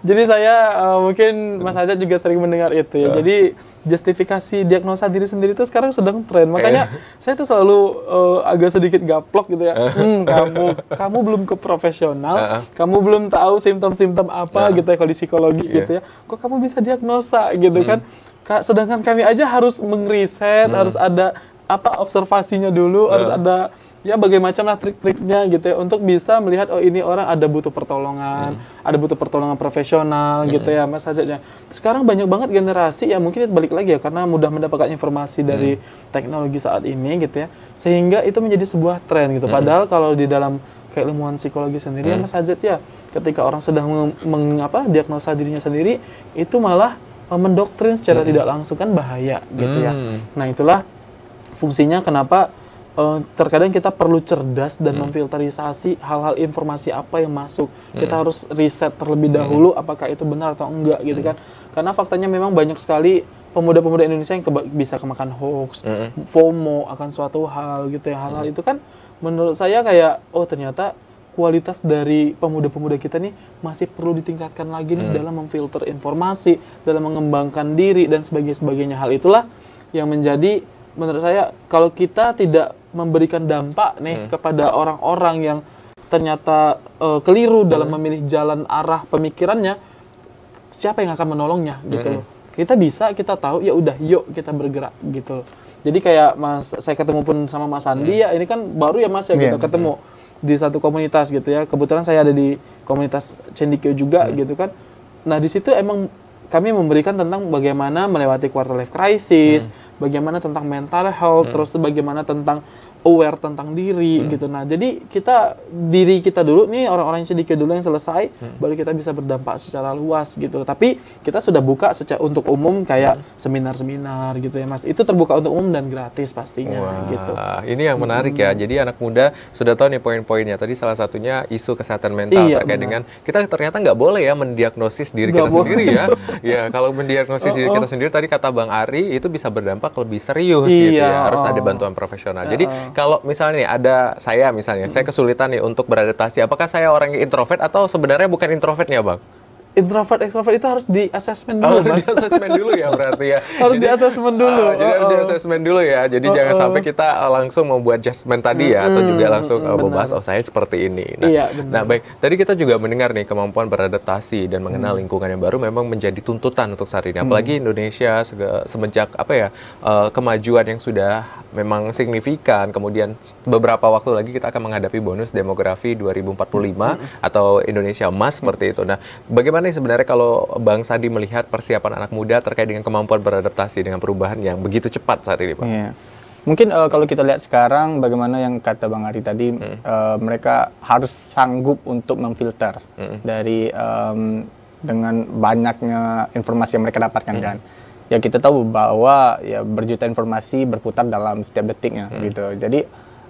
Jadi saya uh, mungkin Mas Azad juga sering mendengar itu ya. Ah. Jadi justifikasi diagnosa diri sendiri itu sekarang sedang tren. Makanya eh. saya tuh selalu uh, agak sedikit gaplok gitu ya. Hmm, kamu kamu belum ke profesional, kamu belum tahu simptom-simptom apa gitu ya kalau di psikologi iya. gitu ya. Kok kamu bisa diagnosa diagnosa gitu kan. hmm. kan. Ka sedangkan kami aja harus mengriset, hmm. harus ada apa observasinya dulu, hmm. harus ada ya bagaimana lah trik-triknya gitu ya untuk bisa melihat oh ini orang ada butuh pertolongan, hmm. ada butuh pertolongan profesional hmm. gitu ya Mas Hajatnya. Sekarang banyak banget generasi ya mungkin balik lagi ya karena mudah mendapatkan informasi hmm. dari teknologi saat ini gitu ya. Sehingga itu menjadi sebuah tren gitu. Hmm. Padahal kalau di dalam keilmuan psikologi sendiri hmm. ya Mas Hazet ya ketika orang sudah mengapa diagnosa dirinya sendiri itu malah eh, mendoktrin secara hmm. tidak langsung kan bahaya gitu ya. hmm. ya nah itulah fungsinya kenapa uh, terkadang kita perlu cerdas dan hmm. memfilterisasi hal-hal informasi apa yang masuk hmm. kita harus riset terlebih hmm. dahulu hmm. apakah itu benar atau enggak gitu hmm. kan karena faktanya memang banyak sekali pemuda-pemuda Indonesia yang bisa kemakan hoax, mm -hmm. FOMO akan suatu hal gitu ya hal-hal mm -hmm. itu kan menurut saya kayak oh ternyata kualitas dari pemuda-pemuda kita nih masih perlu ditingkatkan lagi nih hmm. dalam memfilter informasi, dalam mengembangkan diri dan sebagainya sebagainya. Hal itulah yang menjadi menurut saya kalau kita tidak memberikan dampak nih hmm. kepada orang-orang yang ternyata uh, keliru hmm. dalam memilih jalan arah pemikirannya, siapa yang akan menolongnya gitu hmm. loh kita bisa kita tahu ya udah yuk kita bergerak gitu jadi kayak mas saya ketemu pun sama mas Andi hmm. ya ini kan baru ya mas ya yeah. kita iya, ketemu yeah. di satu komunitas gitu ya kebetulan saya ada di komunitas Cendikio juga hmm. gitu kan nah di situ emang kami memberikan tentang bagaimana melewati quarter life crisis, hmm. bagaimana tentang mental health, hmm. terus bagaimana tentang aware tentang diri hmm. gitu. Nah, jadi kita diri kita dulu nih orang-orang yang sedikit dulu yang selesai hmm. baru kita bisa berdampak secara luas gitu. Tapi kita sudah buka secara untuk umum kayak hmm. seminar-seminar gitu ya, Mas. Itu terbuka untuk umum dan gratis pastinya Wah, gitu. ini yang menarik ya. hmm. ya. Jadi anak muda sudah tahu nih poin-poinnya. Tadi salah satunya isu kesehatan mental iya, terkait benar. dengan kita ternyata nggak boleh ya mendiagnosis diri gak kita boleh. sendiri ya. <laughs> ya, kalau mendiagnosis oh, diri kita oh, oh. sendiri tadi kata Bang Ari itu bisa berdampak lebih serius iya, gitu ya. Harus oh. ada bantuan profesional. Jadi kalau misalnya nih ada saya misalnya, hmm. saya kesulitan nih untuk beradaptasi. Apakah saya orang yang introvert atau sebenarnya bukan introvertnya, Bang? introvert ekstrovert itu harus di assessment dulu. Oh, di assessment dulu ya berarti ya. <laughs> harus jadi, di assessment dulu. Uh, jadi harus uh, oh, oh. di assessment dulu ya. Jadi uh, jangan sampai kita langsung membuat judgement tadi ya atau juga hmm, langsung membahas hmm, oh saya seperti ini. Nah, iya, nah baik. Tadi kita juga mendengar nih kemampuan beradaptasi dan mengenal hmm. lingkungan yang baru memang menjadi tuntutan untuk saat ini. Hmm. Apalagi hmm. Indonesia semenjak apa ya uh, kemajuan yang sudah memang signifikan. Kemudian beberapa waktu lagi kita akan menghadapi bonus demografi 2045 hmm. atau Indonesia emas seperti itu. Nah, bagaimana bagaimana sebenarnya kalau Bang Sandi melihat persiapan anak muda terkait dengan kemampuan beradaptasi dengan perubahan yang begitu cepat saat ini, Pak? Yeah. Mungkin uh, kalau kita lihat sekarang bagaimana yang kata Bang Ari tadi, mm. uh, mereka harus sanggup untuk memfilter mm. dari um, dengan banyaknya informasi yang mereka dapatkan mm. kan ya kita tahu bahwa ya berjuta informasi berputar dalam setiap detiknya hmm. gitu. Jadi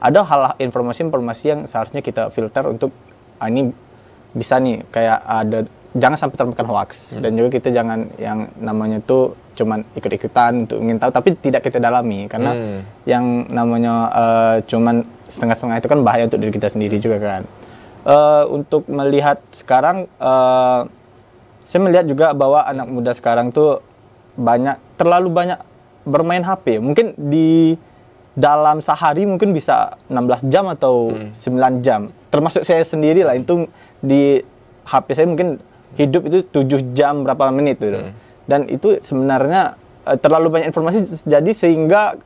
ada hal informasi-informasi yang seharusnya kita filter untuk ah, ini bisa nih kayak ada jangan sampai termakan hoax hmm. dan juga kita jangan yang namanya itu cuman ikut-ikutan untuk ingin tahu tapi tidak kita dalami karena hmm. yang namanya uh, cuman setengah-setengah itu kan bahaya untuk diri kita sendiri hmm. juga kan uh, untuk melihat sekarang uh, saya melihat juga bahwa anak muda sekarang tuh banyak terlalu banyak bermain HP mungkin di dalam sehari mungkin bisa 16 jam atau hmm. 9 jam termasuk saya sendiri lah itu di HP saya mungkin hidup itu 7 jam berapa menit itu. Hmm. Dan itu sebenarnya uh, terlalu banyak informasi jadi sehingga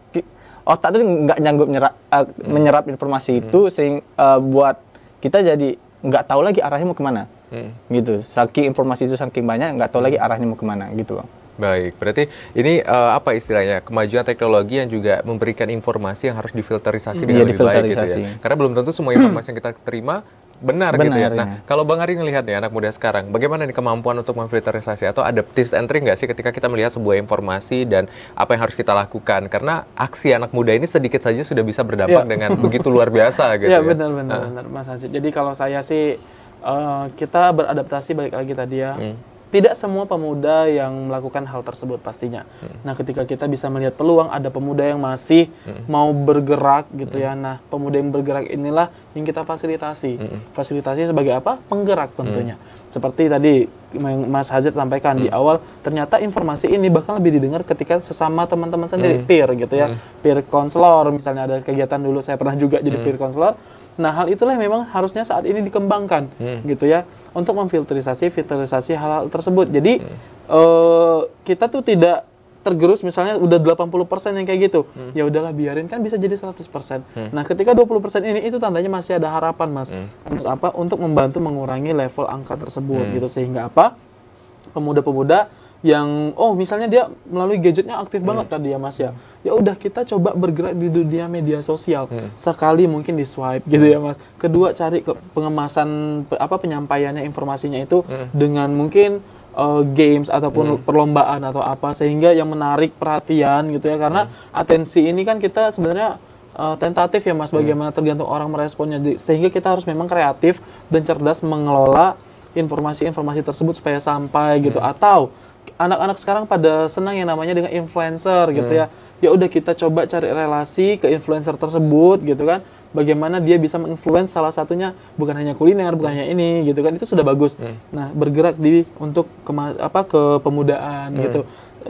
otak itu nggak nyanggup nyerap, uh, eh, hmm. menyerap informasi hmm. itu sehingga uh, eh, buat kita jadi nggak tahu lagi arahnya mau kemana. Hmm. Gitu. Saking informasi itu saking banyak nggak tahu lagi hmm. arahnya mau kemana gitu, Bang. Baik, berarti ini uh, apa istilahnya kemajuan teknologi yang juga memberikan informasi yang harus difilterisasi hmm. dengan ya, lebih baik gitu ya. Karena belum tentu semua <clears throat> informasi yang kita terima Benar, Benar gitu ya. Nah, ya. kalau Bang Ari ngelihat ya anak muda sekarang, bagaimana nih kemampuan untuk memfilterisasi atau ada tips and trick nggak sih ketika kita melihat sebuah informasi dan apa yang harus kita lakukan? Karena aksi anak muda ini sedikit saja sudah bisa berdampak ya. dengan begitu luar biasa <laughs> gitu ya, ya. benar benar nah. benar Mas Haji. Jadi kalau saya sih uh, kita beradaptasi balik lagi tadi ya. Hmm tidak semua pemuda yang melakukan hal tersebut pastinya. Hmm. Nah, ketika kita bisa melihat peluang ada pemuda yang masih hmm. mau bergerak gitu hmm. ya. Nah, pemuda yang bergerak inilah yang kita fasilitasi. Hmm. Fasilitasi sebagai apa? Penggerak tentunya. Hmm. Seperti tadi Mas Hazid sampaikan hmm. di awal, ternyata informasi ini bahkan lebih didengar ketika sesama teman-teman sendiri, hmm. peer gitu ya, hmm. peer konselor misalnya ada kegiatan dulu saya pernah juga jadi hmm. peer konselor. Nah hal itulah memang harusnya saat ini dikembangkan hmm. gitu ya untuk memfilterisasi filterisasi hal-hal tersebut. Jadi hmm. uh, kita tuh tidak tergerus misalnya udah 80% yang kayak gitu. Hmm. Ya udahlah biarin kan bisa jadi 100%. Hmm. Nah, ketika 20% ini itu tandanya masih ada harapan, Mas. Hmm. Untuk apa? Untuk membantu mengurangi level angka tersebut hmm. gitu sehingga apa? Pemuda-pemuda yang oh misalnya dia melalui gadgetnya aktif hmm. banget tadi ya Mas ya. Ya udah kita coba bergerak di dunia media sosial. Hmm. Sekali mungkin di swipe gitu ya Mas. Kedua cari ke pengemasan apa penyampaiannya informasinya itu hmm. dengan mungkin uh, games ataupun hmm. perlombaan atau apa sehingga yang menarik perhatian gitu ya karena hmm. atensi ini kan kita sebenarnya uh, tentatif ya mas hmm. bagaimana hmm. tergantung orang meresponnya sehingga kita harus memang kreatif dan cerdas mengelola informasi-informasi tersebut supaya sampai gitu hmm. atau anak-anak sekarang pada senang yang namanya dengan influencer gitu hmm. ya. Ya udah kita coba cari relasi ke influencer tersebut gitu kan. Bagaimana dia bisa menginfluence salah satunya bukan hanya kuliner, bukan hanya ini gitu kan. Itu sudah bagus. Hmm. Nah, bergerak di untuk ke apa ke pemudaan hmm. gitu.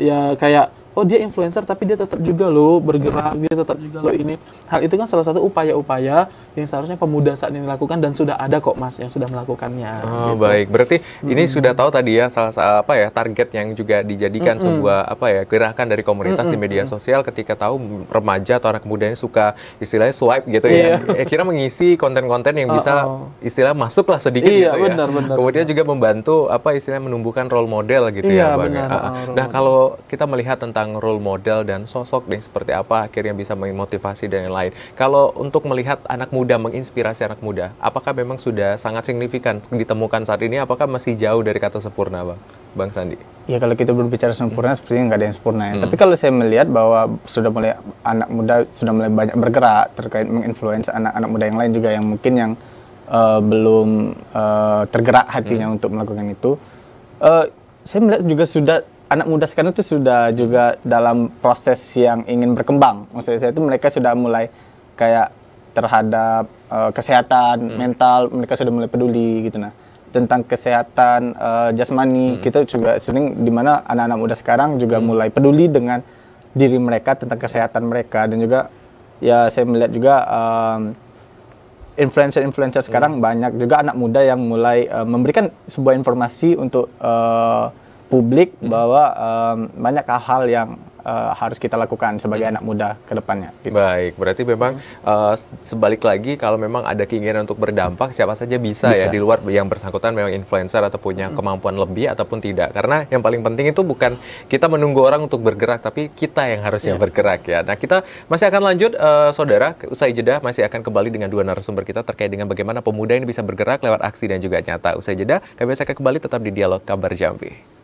Ya kayak oh dia influencer tapi dia tetap juga loh bergerak, dia tetap juga loh ini. Hal itu kan salah satu upaya-upaya yang seharusnya pemuda saat ini lakukan dan sudah ada kok Mas yang sudah melakukannya. Oh, gitu. baik. Berarti hmm. ini sudah tahu tadi ya salah satu apa ya target yang juga dijadikan hmm, hmm. sebuah apa ya gerakan dari komunitas hmm. di hmm, media hmm. sosial ketika tahu remaja atau anak muda ini suka istilahnya swipe gitu yeah. ya. Iya. Eh, kira mengisi konten-konten yang bisa oh, oh. istilah masuklah sedikit iya, gitu ya. Benar, Kemudian benar. juga membantu apa istilahnya menumbuhkan role model gitu ya, iya, ya, Bang. nah, nah kalau kita melihat tentang tentang role model dan sosok dan seperti apa akhirnya bisa memotivasi dan lain-lain. Kalau untuk melihat anak muda menginspirasi anak muda, apakah memang sudah sangat signifikan ditemukan saat ini? Apakah masih jauh dari kata sempurna, bang? Bang Sandi? Ya kalau kita berbicara sempurna hmm. sepertinya nggak ada yang sempurna ya. Hmm. Tapi kalau saya melihat bahwa sudah mulai anak muda sudah mulai banyak bergerak terkait menginfluence anak-anak muda yang lain juga yang mungkin yang uh, belum uh, tergerak hatinya hmm. untuk melakukan itu. Uh, saya melihat juga sudah anak muda sekarang itu sudah juga dalam proses yang ingin berkembang. Maksud saya itu mereka sudah mulai kayak terhadap uh, kesehatan hmm. mental, mereka sudah mulai peduli gitu nah. Tentang kesehatan uh, jasmani, hmm. kita juga sering di mana anak-anak muda sekarang juga hmm. mulai peduli dengan diri mereka tentang kesehatan mereka dan juga ya saya melihat juga um, influencer-influencer sekarang hmm. banyak juga anak muda yang mulai uh, memberikan sebuah informasi untuk uh, publik hmm. bahwa um, banyak hal yang uh, harus kita lakukan sebagai hmm. anak muda ke depannya. Gitu. Baik, berarti memang uh, sebalik lagi kalau memang ada keinginan untuk berdampak siapa saja bisa, ya bisa. ya di luar yang bersangkutan memang influencer atau punya hmm. kemampuan lebih ataupun tidak. Karena yang paling penting itu bukan kita menunggu orang untuk bergerak tapi kita yang harusnya yeah. bergerak ya. Nah, kita masih akan lanjut uh, Saudara usai jeda masih akan kembali dengan dua narasumber kita terkait dengan bagaimana pemuda ini bisa bergerak lewat aksi dan juga nyata. Usai jeda kami akan kembali tetap di dialog Kabar Jambi.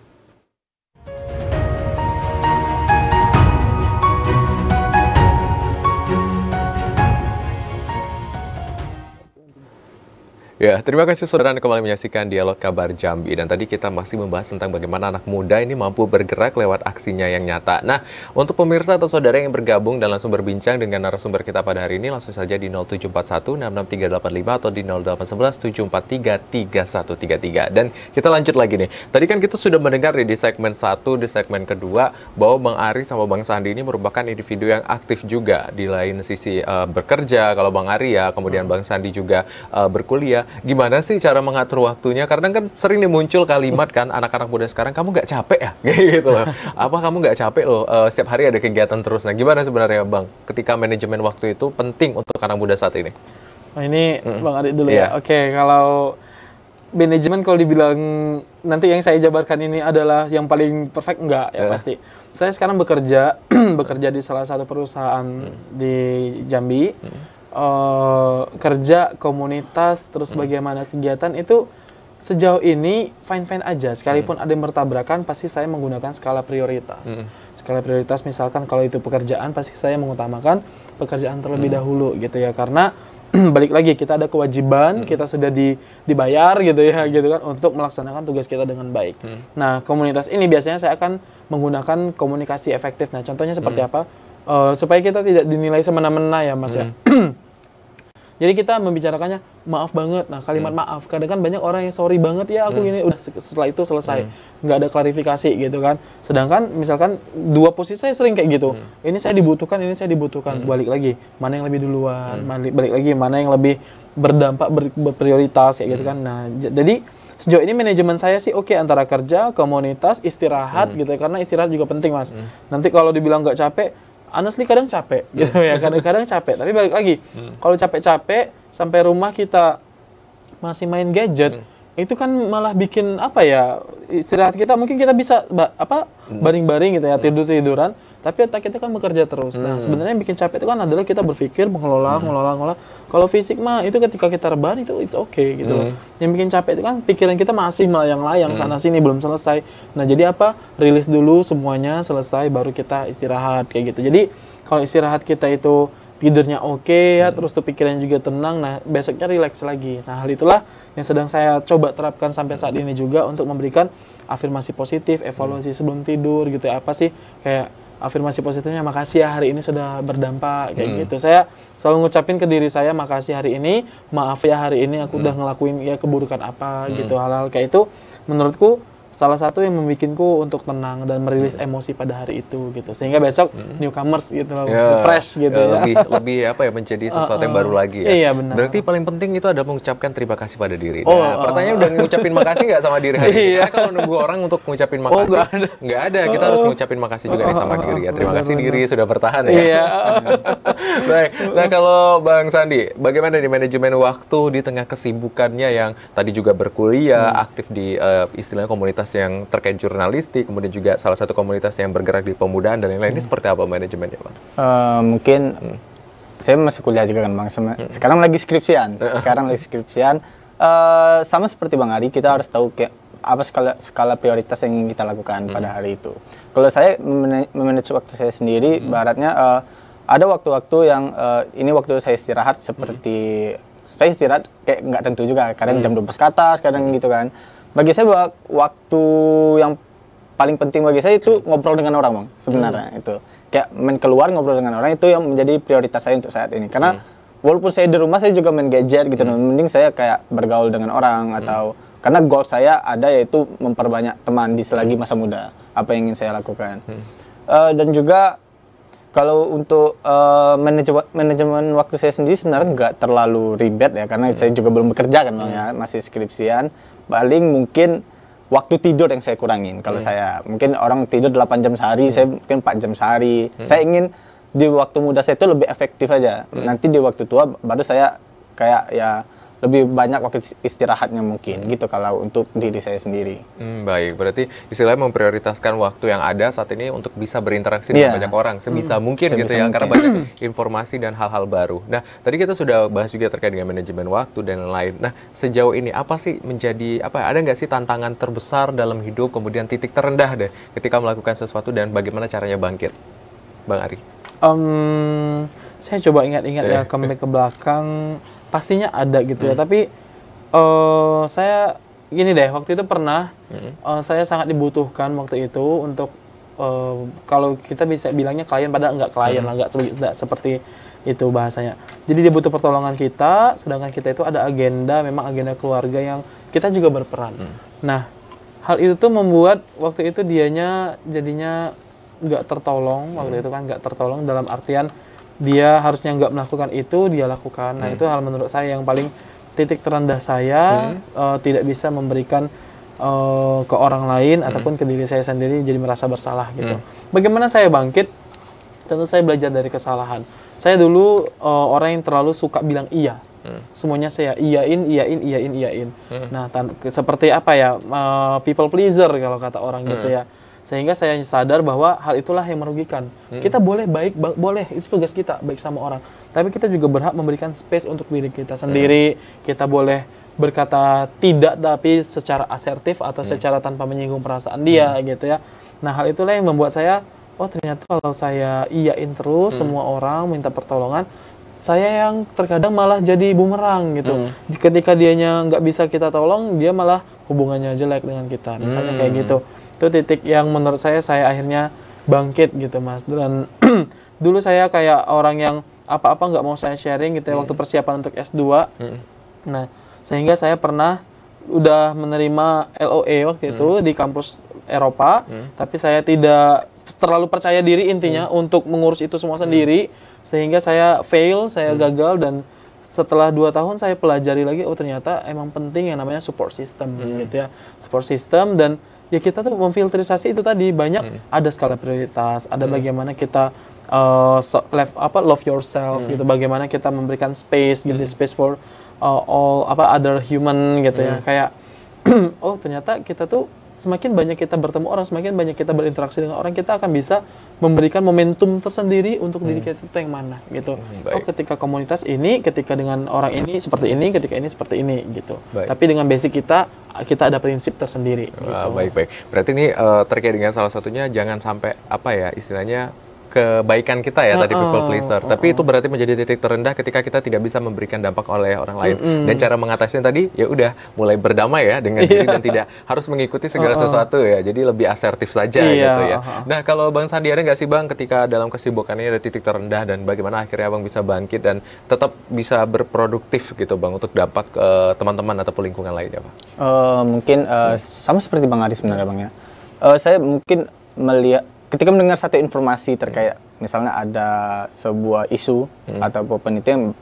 Ya, terima kasih saudara Anda kembali menyaksikan Dialog Kabar Jambi. Dan tadi kita masih membahas tentang bagaimana anak muda ini mampu bergerak lewat aksinya yang nyata. Nah, untuk pemirsa atau saudara yang bergabung dan langsung berbincang dengan narasumber kita pada hari ini, langsung saja di 0741 66385 atau di 0811 743 3133. Dan kita lanjut lagi nih. Tadi kan kita sudah mendengar di segmen 1, di segmen kedua, bahwa Bang Ari sama Bang Sandi ini merupakan individu yang aktif juga. Di lain sisi uh, bekerja, kalau Bang Ari ya, kemudian hmm. Bang Sandi juga uh, berkuliah gimana sih cara mengatur waktunya? Karena kan sering nih muncul kalimat kan anak-anak muda sekarang kamu nggak capek ya, <laughs> gitu loh. Apa kamu nggak capek loh? Uh, setiap hari ada kegiatan terus. Nah, gimana sebenarnya bang? Ketika manajemen waktu itu penting untuk anak muda saat ini? Nah, ini mm bang Adit dulu yeah. ya. Iya. Oke, okay, kalau manajemen kalau dibilang nanti yang saya jabarkan ini adalah yang paling perfect enggak ya yeah. pasti. Saya sekarang bekerja <clears throat> bekerja di salah satu perusahaan mm. di Jambi. Mm. Eh, kerja komunitas terus hmm. bagaimana kegiatan itu sejauh ini fine fine aja sekalipun hmm. ada yang bertabrakan pasti saya menggunakan skala prioritas hmm. skala prioritas misalkan kalau itu pekerjaan pasti saya mengutamakan pekerjaan terlebih hmm. dahulu gitu ya karena <clears throat> balik lagi kita ada kewajiban hmm. kita sudah di, dibayar gitu ya <laughs> gitu kan untuk melaksanakan tugas kita dengan baik hmm. nah komunitas ini biasanya saya akan menggunakan komunikasi efektif nah contohnya seperti hmm. apa uh, supaya kita tidak dinilai semena-mena ya mas ya. hmm. ya <clears throat> Jadi kita membicarakannya maaf banget. Nah, kalimat hmm. maaf kadang kan banyak orang yang sorry banget ya aku hmm. ini udah setelah itu selesai. Hmm. nggak ada klarifikasi gitu kan. Sedangkan misalkan dua posisi saya sering kayak gitu. Hmm. Ini saya dibutuhkan, ini saya dibutuhkan. Hmm. Balik lagi, mana yang lebih duluan? Hmm. Balik lagi mana yang lebih berdampak ber, berprioritas kayak gitu hmm. gitu kan. Nah, jadi sejauh ini manajemen saya sih oke okay, antara kerja, komunitas, istirahat hmm. gitu ya, karena istirahat juga penting mas. Hmm. Nanti kalau dibilang nggak capek, honestly kadang capek gitu ya kadang-kadang capek tapi balik lagi hmm. kalau capek-capek sampai rumah kita masih main gadget hmm. itu kan malah bikin apa ya istirahat kita mungkin kita bisa ba apa hmm. baring-baring gitu ya tidur tiduran hmm tapi otak kita kan bekerja terus. Nah, hmm. Nah, sebenarnya yang bikin capek itu kan adalah kita berpikir, mengelola, hmm. mengelola, mengelola. Kalau fisik mah itu ketika kita rebahan itu it's okay gitu hmm. loh. Yang bikin capek itu kan pikiran kita masih melayang-layang hmm. sana sini belum selesai. Nah, jadi apa? Rilis dulu semuanya selesai baru kita istirahat kayak gitu. Jadi kalau istirahat kita itu tidurnya oke okay, ya, hmm. terus tuh pikiran juga tenang. Nah, besoknya rileks lagi. Nah, hal itulah yang sedang saya coba terapkan sampai saat ini juga untuk memberikan afirmasi positif, evaluasi hmm. sebelum tidur gitu ya. Apa sih kayak afirmasi positifnya makasih ya hari ini sudah berdampak kayak hmm. gitu. Saya selalu ngucapin ke diri saya makasih hari ini, maaf ya hari ini aku hmm. udah ngelakuin ya keburukan apa hmm. gitu hal-hal kayak itu menurutku salah satu yang membuatku untuk tenang dan merilis hmm. emosi pada hari itu gitu sehingga besok hmm. newcomers gitu yeah. Ya, fresh ya, gitu yeah, ya lebih lebih apa ya menjadi <laughs> sesuatu uh, uh, yang baru uh-uh. lagi ya iya benar berarti paling penting itu ada mengucapkan terima kasih pada diri oh, nah, uh, pertanyaan uh, udah ngucapin makasih nggak sama diri hari <laughs> iya. kalau nunggu orang untuk ngucapin oh, makasih nggak ada. Gak ada kita uh, harus oh. ngucapin makasih juga nih sama diri ya terima benar, kasih benar. diri sudah bertahan ya iya. <laughs> baik nah kalau bang Sandi bagaimana di manajemen waktu di tengah kesibukannya yang tadi juga berkuliah hmm. aktif di uh, istilahnya komunitas komunitas yang terkait jurnalistik, kemudian juga salah satu komunitas yang bergerak di pemudaan dan lain-lain. Hmm. Ini seperti apa manajemennya, Bang? Uh, eh, mungkin hmm. saya masih kuliah juga kan, Bang. Sekarang hmm. lagi skripsian. Sekarang lagi skripsian. Uh, <laughs> sama seperti Bang Ari, kita harus tahu kayak apa skala skala prioritas yang ingin kita lakukan hmm. pada hari itu. Kalau saya memanage waktu saya sendiri, hmm. baratnya uh, ada waktu-waktu yang uh, ini waktu saya istirahat seperti hmm. saya istirahat kayak nggak tentu juga kadang hmm. jam 12 ke atas kadang hmm. gitu kan bagi saya waktu yang paling penting bagi saya itu ngobrol dengan orang bang sebenarnya hmm. itu kayak main keluar ngobrol dengan orang itu yang menjadi prioritas saya untuk saat ini karena hmm. walaupun saya di rumah saya juga main gadget gitu hmm. mending saya kayak bergaul dengan orang hmm. atau karena goal saya ada yaitu memperbanyak teman di selagi hmm. masa muda apa yang ingin saya lakukan hmm. uh, dan juga kalau untuk uh, manajemen, waktu saya sendiri sebenarnya nggak terlalu ribet ya karena hmm. saya juga belum bekerja kan ya, hmm. ya masih skripsian paling mungkin waktu tidur yang saya kurangin kalau hmm. saya mungkin orang tidur 8 jam sehari hmm. saya mungkin 4 jam sehari hmm. saya ingin di waktu muda saya itu lebih efektif aja hmm. nanti di waktu tua baru saya kayak ya lebih banyak waktu istirahatnya mungkin hmm. gitu kalau untuk diri saya sendiri. Hmm, baik, berarti istilahnya memprioritaskan waktu yang ada saat ini untuk bisa berinteraksi yeah. dengan iya. banyak orang sebisa hmm. mungkin sebisa gitu ya karena banyak <clears throat> informasi dan hal-hal baru. Nah, tadi kita sudah bahas juga terkait dengan manajemen waktu dan lain-lain. Nah, sejauh ini apa sih menjadi apa ada nggak sih tantangan terbesar dalam hidup kemudian titik terendah deh ketika melakukan sesuatu dan bagaimana caranya bangkit? Bang Ari. Um, saya coba ingat-ingat ya eh. kembali ke belakang pastinya ada gitu ya. Hmm. Tapi uh, saya gini deh, waktu itu pernah uh, saya sangat dibutuhkan waktu itu untuk uh, kalau kita bisa bilangnya klien pada enggak klien hmm. lah, nggak se- seperti itu bahasanya. Jadi dia butuh pertolongan kita, sedangkan kita itu ada agenda, memang agenda keluarga yang kita juga berperan. Hmm. Nah, hal itu tuh membuat waktu itu dianya jadinya nggak tertolong hmm. waktu itu kan nggak tertolong dalam artian dia harusnya nggak melakukan itu dia lakukan nah hmm. itu hal menurut saya yang paling titik terendah saya hmm. uh, tidak bisa memberikan uh, ke orang lain hmm. ataupun ke diri saya sendiri jadi merasa bersalah gitu hmm. bagaimana saya bangkit tentu saya belajar dari kesalahan saya dulu uh, orang yang terlalu suka bilang iya Hmm. Semuanya saya iyain, iyain, iyain, iyain. Hmm. Nah, seperti apa ya? Uh, people pleaser kalau kata orang gitu hmm. gitu ya sehingga saya sadar bahwa hal itulah yang merugikan. Hmm. Kita boleh baik, ba boleh itu tugas kita baik sama orang, tapi kita juga berhak memberikan space untuk diri kita sendiri. Hmm. Kita boleh berkata tidak tapi secara asertif atau hmm. secara tanpa menyinggung perasaan dia hmm. gitu ya. Nah, hal itulah yang membuat saya oh ternyata kalau saya iyain terus hmm. semua orang minta pertolongan saya yang terkadang malah jadi bumerang gitu. Hmm. Ketika dianya nggak bisa kita tolong, dia malah hubungannya jelek dengan kita, misalnya hmm. kayak gitu itu titik yang menurut saya saya akhirnya bangkit gitu mas dan <clears throat> dulu saya kayak orang yang apa-apa nggak mau saya sharing gitu ya iya. waktu persiapan untuk S2 hmm. nah sehingga saya pernah udah menerima LOE waktu hmm. itu di kampus Eropa hmm. tapi saya tidak terlalu percaya diri intinya hmm. untuk mengurus itu semua sendiri hmm. sehingga saya fail saya hmm. gagal dan setelah dua tahun saya pelajari lagi oh ternyata emang penting yang namanya support system hmm. gitu ya support system dan ya kita tuh memfilterisasi itu tadi banyak hmm. ada skala prioritas, ada hmm. bagaimana kita uh, eh, love apa love yourself hmm. gitu, bagaimana kita memberikan space gitu, hmm. space for uh, all apa other human gitu ya. hmm. ya. Kayak <clears throat> oh ternyata kita tuh semakin banyak kita bertemu orang, semakin banyak kita berinteraksi dengan orang, kita akan bisa memberikan momentum tersendiri untuk hmm. diri kita itu yang mana gitu. Hmm, baik. Oh, ketika komunitas ini, ketika dengan orang ini seperti ini, ketika ini seperti ini gitu. Baik. Tapi dengan basic kita, kita ada prinsip tersendiri. baik ah, gitu. Baik baik. Berarti ini uh, terkait dengan salah satunya jangan sampai apa ya istilahnya kebaikan kita ya uh -uh. tadi people pleaser. Uh -uh. Tapi itu berarti menjadi titik terendah ketika kita tidak bisa memberikan dampak oleh orang lain. Mm -hmm. Dan cara mengatasinya tadi ya udah mulai berdamai ya dengan diri iya. dan tidak harus mengikuti segala uh -uh. sesuatu ya. Jadi lebih asertif saja yeah. gitu ya. Nah kalau Bang Sandi ada nggak sih Bang ketika dalam kesibukannya ada titik terendah dan bagaimana akhirnya Bang bisa bangkit dan tetap bisa berproduktif gitu Bang untuk dampak teman eh, teman-teman atau lingkungan lainnya Bang? Uh, mungkin uh, sama seperti Bang Aris sebenarnya Bang ya. Uh, saya mungkin melihat ketika mendengar satu informasi iya. terkait hmm. misalnya ada sebuah isu hmm. atau penelitian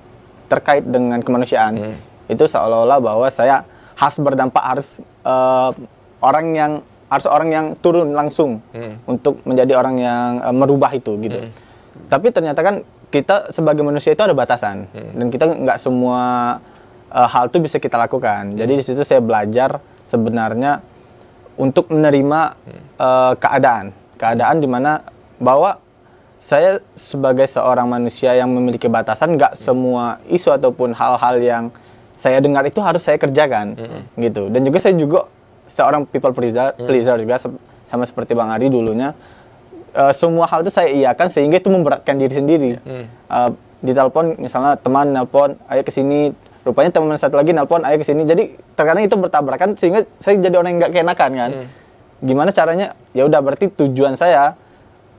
terkait dengan kemanusiaan hmm. itu seolah-olah bahwa saya harus berdampak harus uh, orang yang harus orang yang turun langsung hmm. untuk menjadi orang yang uh, merubah itu gitu. Hmm. Tapi ternyata kan kita sebagai manusia itu ada batasan hmm. dan kita nggak semua uh, hal itu bisa kita lakukan. Hmm. Jadi di situ saya belajar sebenarnya untuk menerima hmm. uh, keadaan keadaan dimana bahwa saya sebagai seorang manusia yang memiliki batasan nggak semua isu ataupun hal-hal yang saya dengar itu harus saya kerjakan -hmm. gitu dan juga saya juga seorang people pleaser, hmm. pleaser juga sama seperti bang Ari dulunya uh, semua hal itu saya iakan sehingga itu memberatkan diri sendiri hmm. uh, ditelepon misalnya teman nelpon ayo kesini. rupanya teman satu lagi nelpon ayo kesini. jadi terkadang itu bertabrakan sehingga saya jadi orang yang nggak keenakan kan hmm gimana caranya ya udah berarti tujuan saya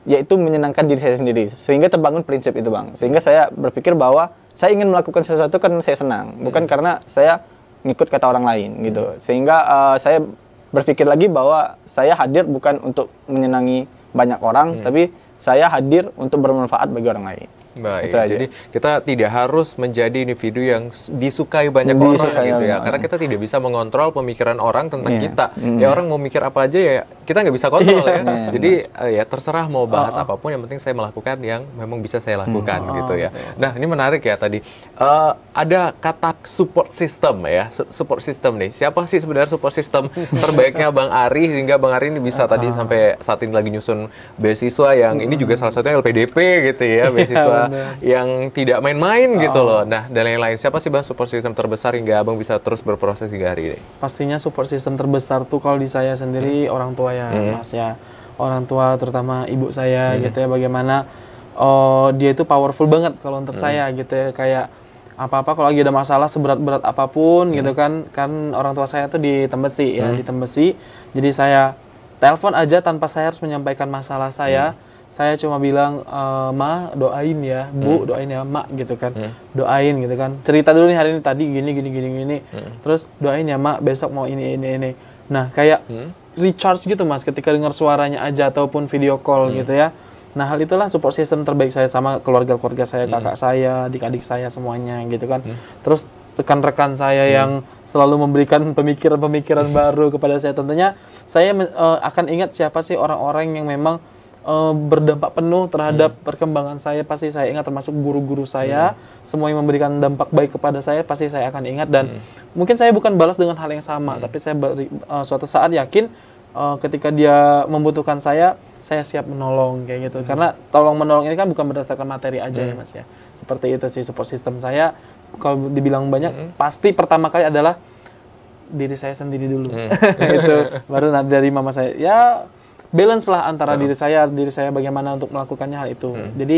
yaitu menyenangkan diri saya sendiri sehingga terbangun prinsip itu bang sehingga saya berpikir bahwa saya ingin melakukan sesuatu karena saya senang hmm. bukan karena saya ngikut kata orang lain hmm. Gitu. sehingga uh, saya berpikir lagi bahwa saya hadir bukan untuk menyenangi banyak orang hmm. tapi saya hadir untuk bermanfaat bagi orang lain Baik. Nah, Itu iya. Jadi kita tidak harus menjadi individu yang disukai banyak disukai orang gitu ya. Karena kita tidak bisa mengontrol pemikiran orang tentang yeah. kita. Mm. Ya orang mau mikir apa aja ya kita nggak bisa kontrol yeah. ya. Yeah, Jadi eh, ya terserah mau bahas oh, oh. apapun yang penting saya melakukan yang memang bisa saya lakukan mm. gitu ya. Oh, nah, ini menarik ya tadi. Uh, ada kata support system ya. support system nih. Siapa sih sebenarnya support system <laughs> terbaiknya Bang Ari hingga Bang Ari ini bisa uh tadi ah. sampai saat ini lagi nyusun beasiswa yang mm. ini juga salah satunya LPDP gitu ya, beasiswa <laughs> yang tidak main-main gitu oh. gitu loh. Nah, dan lain-lain. Siapa sih Bang support system terbesar hingga Abang bisa terus berproses hingga hari ini? Pastinya support system terbesar tuh kalau di saya sendiri hmm. orang tua ya, hmm. Mas ya. Orang tua terutama ibu saya hmm. gitu ya bagaimana oh dia itu powerful banget kalau untuk hmm. saya gitu ya kayak apa-apa kalau lagi ada masalah seberat-berat apapun hmm. gitu kan kan orang tua saya tuh di Tembesi ya hmm. di Tembesi jadi saya telepon aja tanpa saya harus menyampaikan masalah saya hmm saya cuma bilang e, ma doain ya bu hmm. doain ya mak gitu kan hmm. doain gitu kan cerita dulu nih hari ini tadi gini gini gini gini hmm. terus doain ya mak besok mau ini ini ini nah kayak hmm. recharge gitu mas ketika dengar suaranya aja ataupun video call hmm. gitu ya nah hal itulah support system terbaik saya sama keluarga keluarga saya hmm. kakak saya adik-adik saya semuanya gitu kan hmm. terus rekan-rekan saya hmm. yang selalu memberikan pemikiran-pemikiran hmm. baru kepada saya tentunya saya uh, akan ingat siapa sih orang-orang yang memang uh, berdampak penuh terhadap hmm. perkembangan saya pasti saya ingat termasuk guru-guru saya hmm. semua yang memberikan dampak baik kepada saya pasti saya akan ingat dan hmm. mungkin saya bukan balas dengan hal yang sama hmm. tapi saya beri, uh, suatu saat yakin uh, ketika dia membutuhkan saya saya siap menolong kayak gitu hmm. karena tolong menolong ini kan bukan berdasarkan materi aja ya, hmm. ya mas ya seperti itu sih support system saya kalau dibilang banyak hmm. pasti pertama kali adalah diri saya sendiri dulu hmm. <laughs> itu baru dari mama saya ya balance lah antara hmm. diri saya diri saya bagaimana untuk melakukannya hal itu hmm. jadi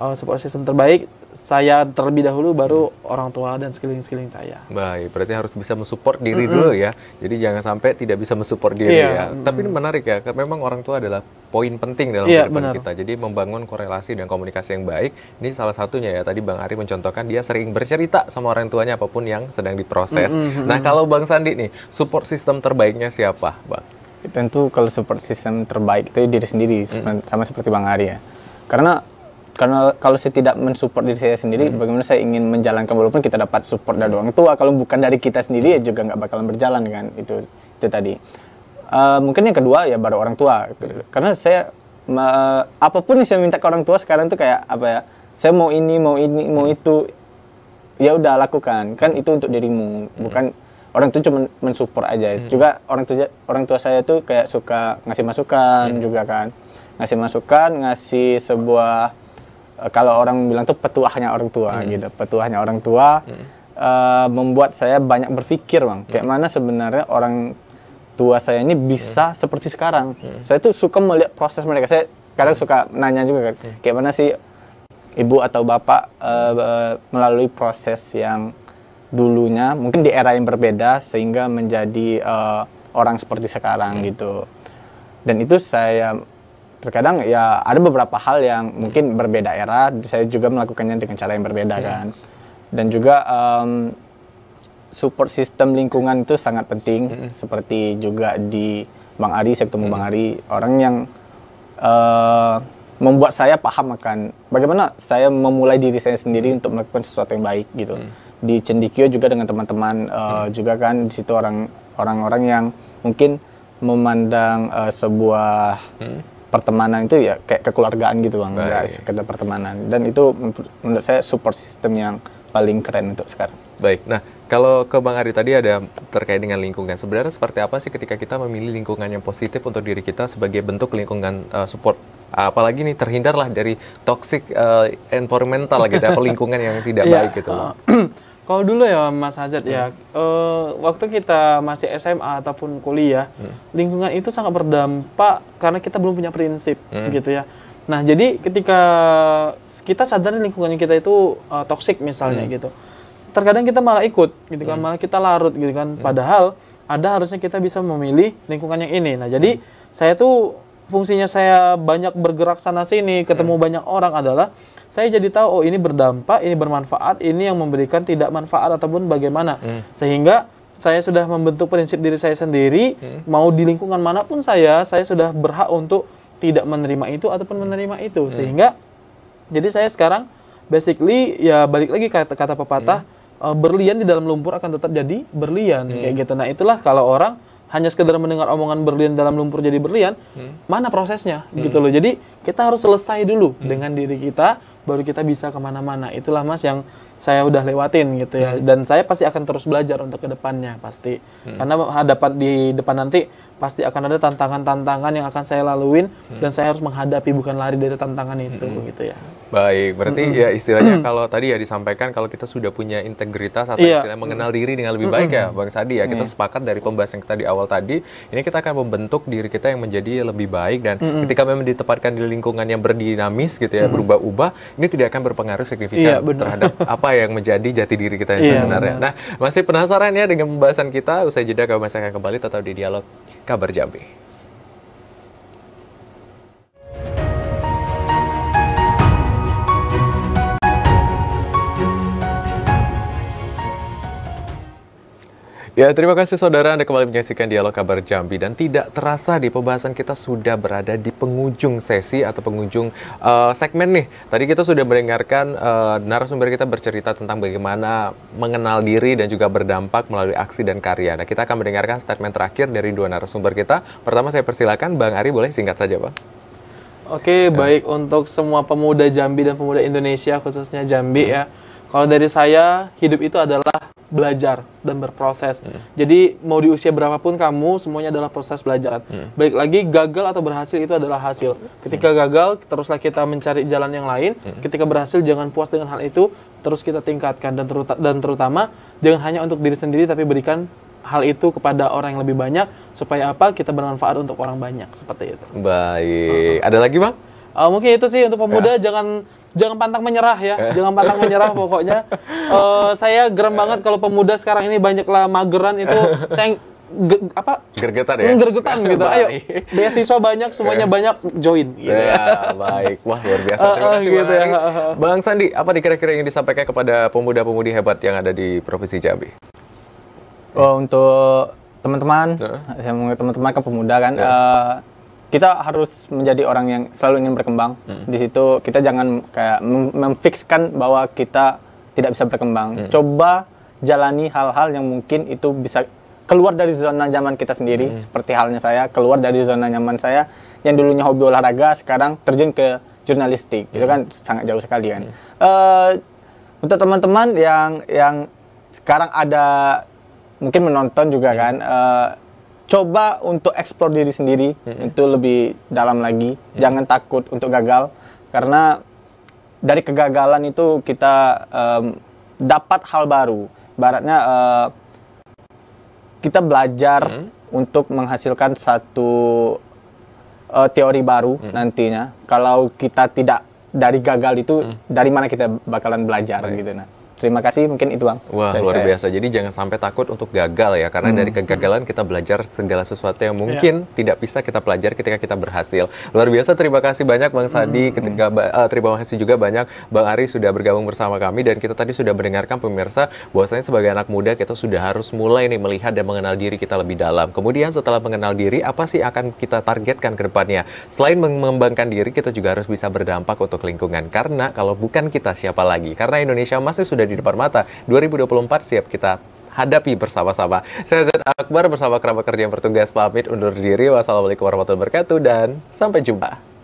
uh, support system terbaik saya terlebih dahulu baru hmm. orang tua dan sekeliling-sekeliling saya. Baik, berarti harus bisa mensupport diri mm -hmm. dulu ya. Jadi jangan sampai tidak bisa mensupport diri yeah. ya. Tapi ini menarik ya, memang orang tua adalah poin penting dalam yeah, kehidupan kita. Jadi membangun korelasi dan komunikasi yang baik, ini salah satunya ya. Tadi Bang Ari mencontohkan dia sering bercerita sama orang tuanya apapun yang sedang diproses. Mm -hmm. Nah, kalau Bang Sandi nih, support sistem terbaiknya siapa, Bang? tentu kalau support system terbaik itu diri sendiri mm. sama seperti Bang Arya Karena karena kalau saya tidak mensupport diri saya sendiri, hmm. bagaimana saya ingin menjalankan walaupun kita dapat support dari orang tua, kalau bukan dari kita sendiri ya juga nggak bakalan berjalan kan itu itu tadi. Uh, mungkin yang kedua ya baru orang tua, karena saya uh, apapun yang saya minta ke orang tua sekarang tuh kayak apa ya, saya mau ini mau ini mau hmm. itu, ya udah lakukan kan itu untuk dirimu, hmm. bukan orang tuh cuma mensupport aja hmm. juga orang tua orang tua saya tuh kayak suka ngasih masukan hmm. juga kan ngasih masukan ngasih sebuah eh, kalau orang bilang tuh petuahnya orang tua hmm. gitu petuahnya orang tua hmm. uh, membuat saya banyak berpikir bang hmm. kayak mana sebenarnya orang tua saya ini bisa hmm. seperti sekarang hmm. saya tuh suka melihat proses mereka saya kadang hmm. suka nanya juga kan hmm. kayak mana sih ibu atau bapak uh, melalui proses yang dulunya mungkin di era yang berbeda sehingga menjadi uh, orang seperti sekarang hmm. gitu dan itu saya terkadang ya ada beberapa hal yang hmm. mungkin berbeda era saya juga melakukannya dengan cara yang berbeda hmm. kan dan juga um, support sistem lingkungan itu sangat penting hmm. seperti juga di Bang Ari saya ketemu hmm. Bang Ari orang yang uh, membuat saya paham akan bagaimana saya memulai diri saya sendiri hmm. untuk melakukan sesuatu yang baik gitu hmm di Cendikio juga dengan teman-teman uh, hmm. juga kan di situ orang orang-orang yang mungkin memandang uh, sebuah hmm. pertemanan itu ya kayak kekeluargaan gitu bang, nggak sekedar pertemanan. Dan itu menurut saya support system yang paling keren untuk sekarang. Baik, nah kalau ke Bang Ari tadi ada terkait dengan lingkungan. Sebenarnya seperti apa sih ketika kita memilih lingkungan yang positif untuk diri kita sebagai bentuk lingkungan uh, support? Apalagi nih terhindarlah dari toxic uh, environmental gitu, ya <laughs> lingkungan yang tidak yes. Iya. baik gitu. Uh, kalau dulu ya Mas Hazard ya, hmm. ya, e, waktu kita masih SMA ataupun kuliah, hmm. lingkungan itu sangat berdampak karena kita belum punya prinsip hmm. gitu ya. Nah, jadi ketika kita sadar lingkungan kita itu uh, eh, toksik misalnya hmm. gitu. Terkadang kita malah ikut gitu kan, hmm. malah kita larut gitu kan. Hmm. Padahal ada harusnya kita bisa memilih lingkungan yang ini. Nah, jadi hmm. saya tuh fungsinya saya banyak bergerak sana sini, ketemu hmm. banyak orang adalah saya jadi tahu oh ini berdampak, ini bermanfaat, ini yang memberikan tidak manfaat ataupun bagaimana. Hmm. Sehingga saya sudah membentuk prinsip diri saya sendiri, hmm. mau di lingkungan manapun saya, saya sudah berhak untuk tidak menerima itu ataupun menerima itu. Hmm. Sehingga jadi saya sekarang basically ya balik lagi kata kata pepatah hmm. Eh, berlian di dalam lumpur akan tetap jadi berlian hmm. kayak gitu. Nah, itulah kalau orang hanya sekedar mendengar omongan berlian dalam lumpur jadi berlian, hmm. mana prosesnya hmm. gitu loh. Jadi kita harus selesai dulu hmm. dengan diri kita baru kita bisa kemana-mana. Itulah mas yang saya udah lewatin gitu ya. Hmm. Dan saya pasti akan terus belajar untuk kedepannya pasti. Hmm. Karena hadapan di depan nanti pasti akan ada tantangan-tantangan yang akan saya laluin hmm. dan saya harus menghadapi bukan lari dari tantangan itu hmm. gitu ya. Baik, berarti hmm. ya istilahnya hmm. kalau tadi ya disampaikan kalau kita sudah punya integritas atau yeah. istilahnya mengenal diri dengan lebih hmm. baik ya, hmm. ya Bang Sadi ya. Kita yeah. Hmm. sepakat dari pembahasan kita di awal tadi, ini kita akan membentuk diri kita yang menjadi lebih baik dan hmm. ketika memang ditempatkan di lingkungan yang berdinamis gitu ya, hmm. berubah-ubah, ini tidak akan berpengaruh signifikan yeah, iya, terhadap <laughs> apa yang menjadi jati diri kita yang iya, sebenarnya. Benar. Nah, masih penasaran ya dengan pembahasan kita? Usai jeda kami masih akan kembali tetap di dialog kabar Jambi. Ya, terima kasih saudara Anda kembali menyaksikan dialog kabar Jambi dan tidak terasa di pembahasan kita sudah berada di pengunjung sesi atau pengunjung uh, eh, segmen nih. Tadi kita sudah mendengarkan uh, narasumber kita bercerita tentang bagaimana mengenal diri dan juga berdampak melalui aksi dan karya. Nah, kita akan mendengarkan statement terakhir dari dua narasumber kita. Pertama saya persilakan Bang Ari boleh singkat saja, Bang. Oke, okay, baik baik untuk semua pemuda Jambi dan pemuda Indonesia khususnya Jambi uh. ya. Kalau dari saya, hidup itu adalah belajar dan berproses. Hmm. Jadi mau di usia berapapun kamu semuanya adalah proses belajar. Hmm. Baik lagi gagal atau berhasil itu adalah hasil. Ketika hmm. gagal teruslah kita mencari jalan yang lain. Hmm. Ketika berhasil jangan puas dengan hal itu, terus kita tingkatkan dan teruta dan terutama jangan hanya untuk diri sendiri tapi berikan hal itu kepada orang yang lebih banyak supaya apa? Kita bermanfaat untuk orang banyak seperti itu. Baik. Uh -huh. Ada lagi, Bang? Uh, mungkin itu sih untuk pemuda ya. jangan jangan pantang menyerah ya, eh. jangan pantang menyerah pokoknya. Uh, saya geram banget kalau pemuda sekarang ini banyaklah mageran itu. <laughs> Saya Ge, apa gergetan ya gergetan gitu <laughs> ayo beasiswa banyak semuanya eh. banyak join gitu. ya baik wah luar biasa terima kasih gitu ya. bang, ya. bang Sandi apa dikira-kira yang disampaikan kepada pemuda-pemudi hebat yang ada di provinsi Jambi oh, untuk teman-teman uh. saya mau teman-teman ke kan pemuda kan uh. Uh, kita harus menjadi orang yang selalu ingin berkembang. Hmm. Di situ kita jangan kayak mem memfixkan bahwa kita tidak bisa berkembang. Hmm. Coba jalani hal-hal yang mungkin itu bisa keluar dari zona nyaman kita sendiri. Hmm. Seperti halnya saya keluar dari zona nyaman saya yang dulunya hobi olahraga sekarang terjun ke jurnalistik. Hmm. Itu kan sangat jauh sekali kan. Hmm. Uh, untuk teman-teman yang yang sekarang ada mungkin menonton juga hmm. kan. Uh, coba untuk eksplor diri sendiri hmm. itu lebih dalam lagi. Hmm. Jangan takut untuk gagal karena dari kegagalan itu kita um, dapat hal baru. Baratnya uh, kita belajar hmm. untuk menghasilkan satu uh, teori baru hmm. nantinya. Kalau kita tidak dari gagal itu hmm. dari mana kita bakalan belajar Baik. gitu nah terima kasih mungkin itu bang wah luar saya. biasa jadi jangan sampai takut untuk gagal ya karena hmm. dari kegagalan kita belajar segala sesuatu yang iya. mungkin yeah. tidak bisa kita pelajari ketika kita berhasil luar biasa terima kasih banyak bang Sadi hmm. ketika uh, terima kasih juga banyak bang Ari sudah bergabung bersama kami dan kita tadi sudah mendengarkan pemirsa bahwasanya sebagai anak muda kita sudah harus mulai nih melihat dan mengenal diri kita lebih dalam kemudian setelah mengenal diri apa sih akan kita targetkan ke depannya selain mengembangkan diri kita juga harus bisa berdampak untuk lingkungan karena kalau bukan kita siapa lagi karena Indonesia masih sudah di depan mata. 2024 siap kita hadapi bersama-sama. Saya Zain Akbar bersama kerabat kerja yang bertugas pamit undur diri. Wassalamualaikum warahmatullahi wabarakatuh dan sampai jumpa.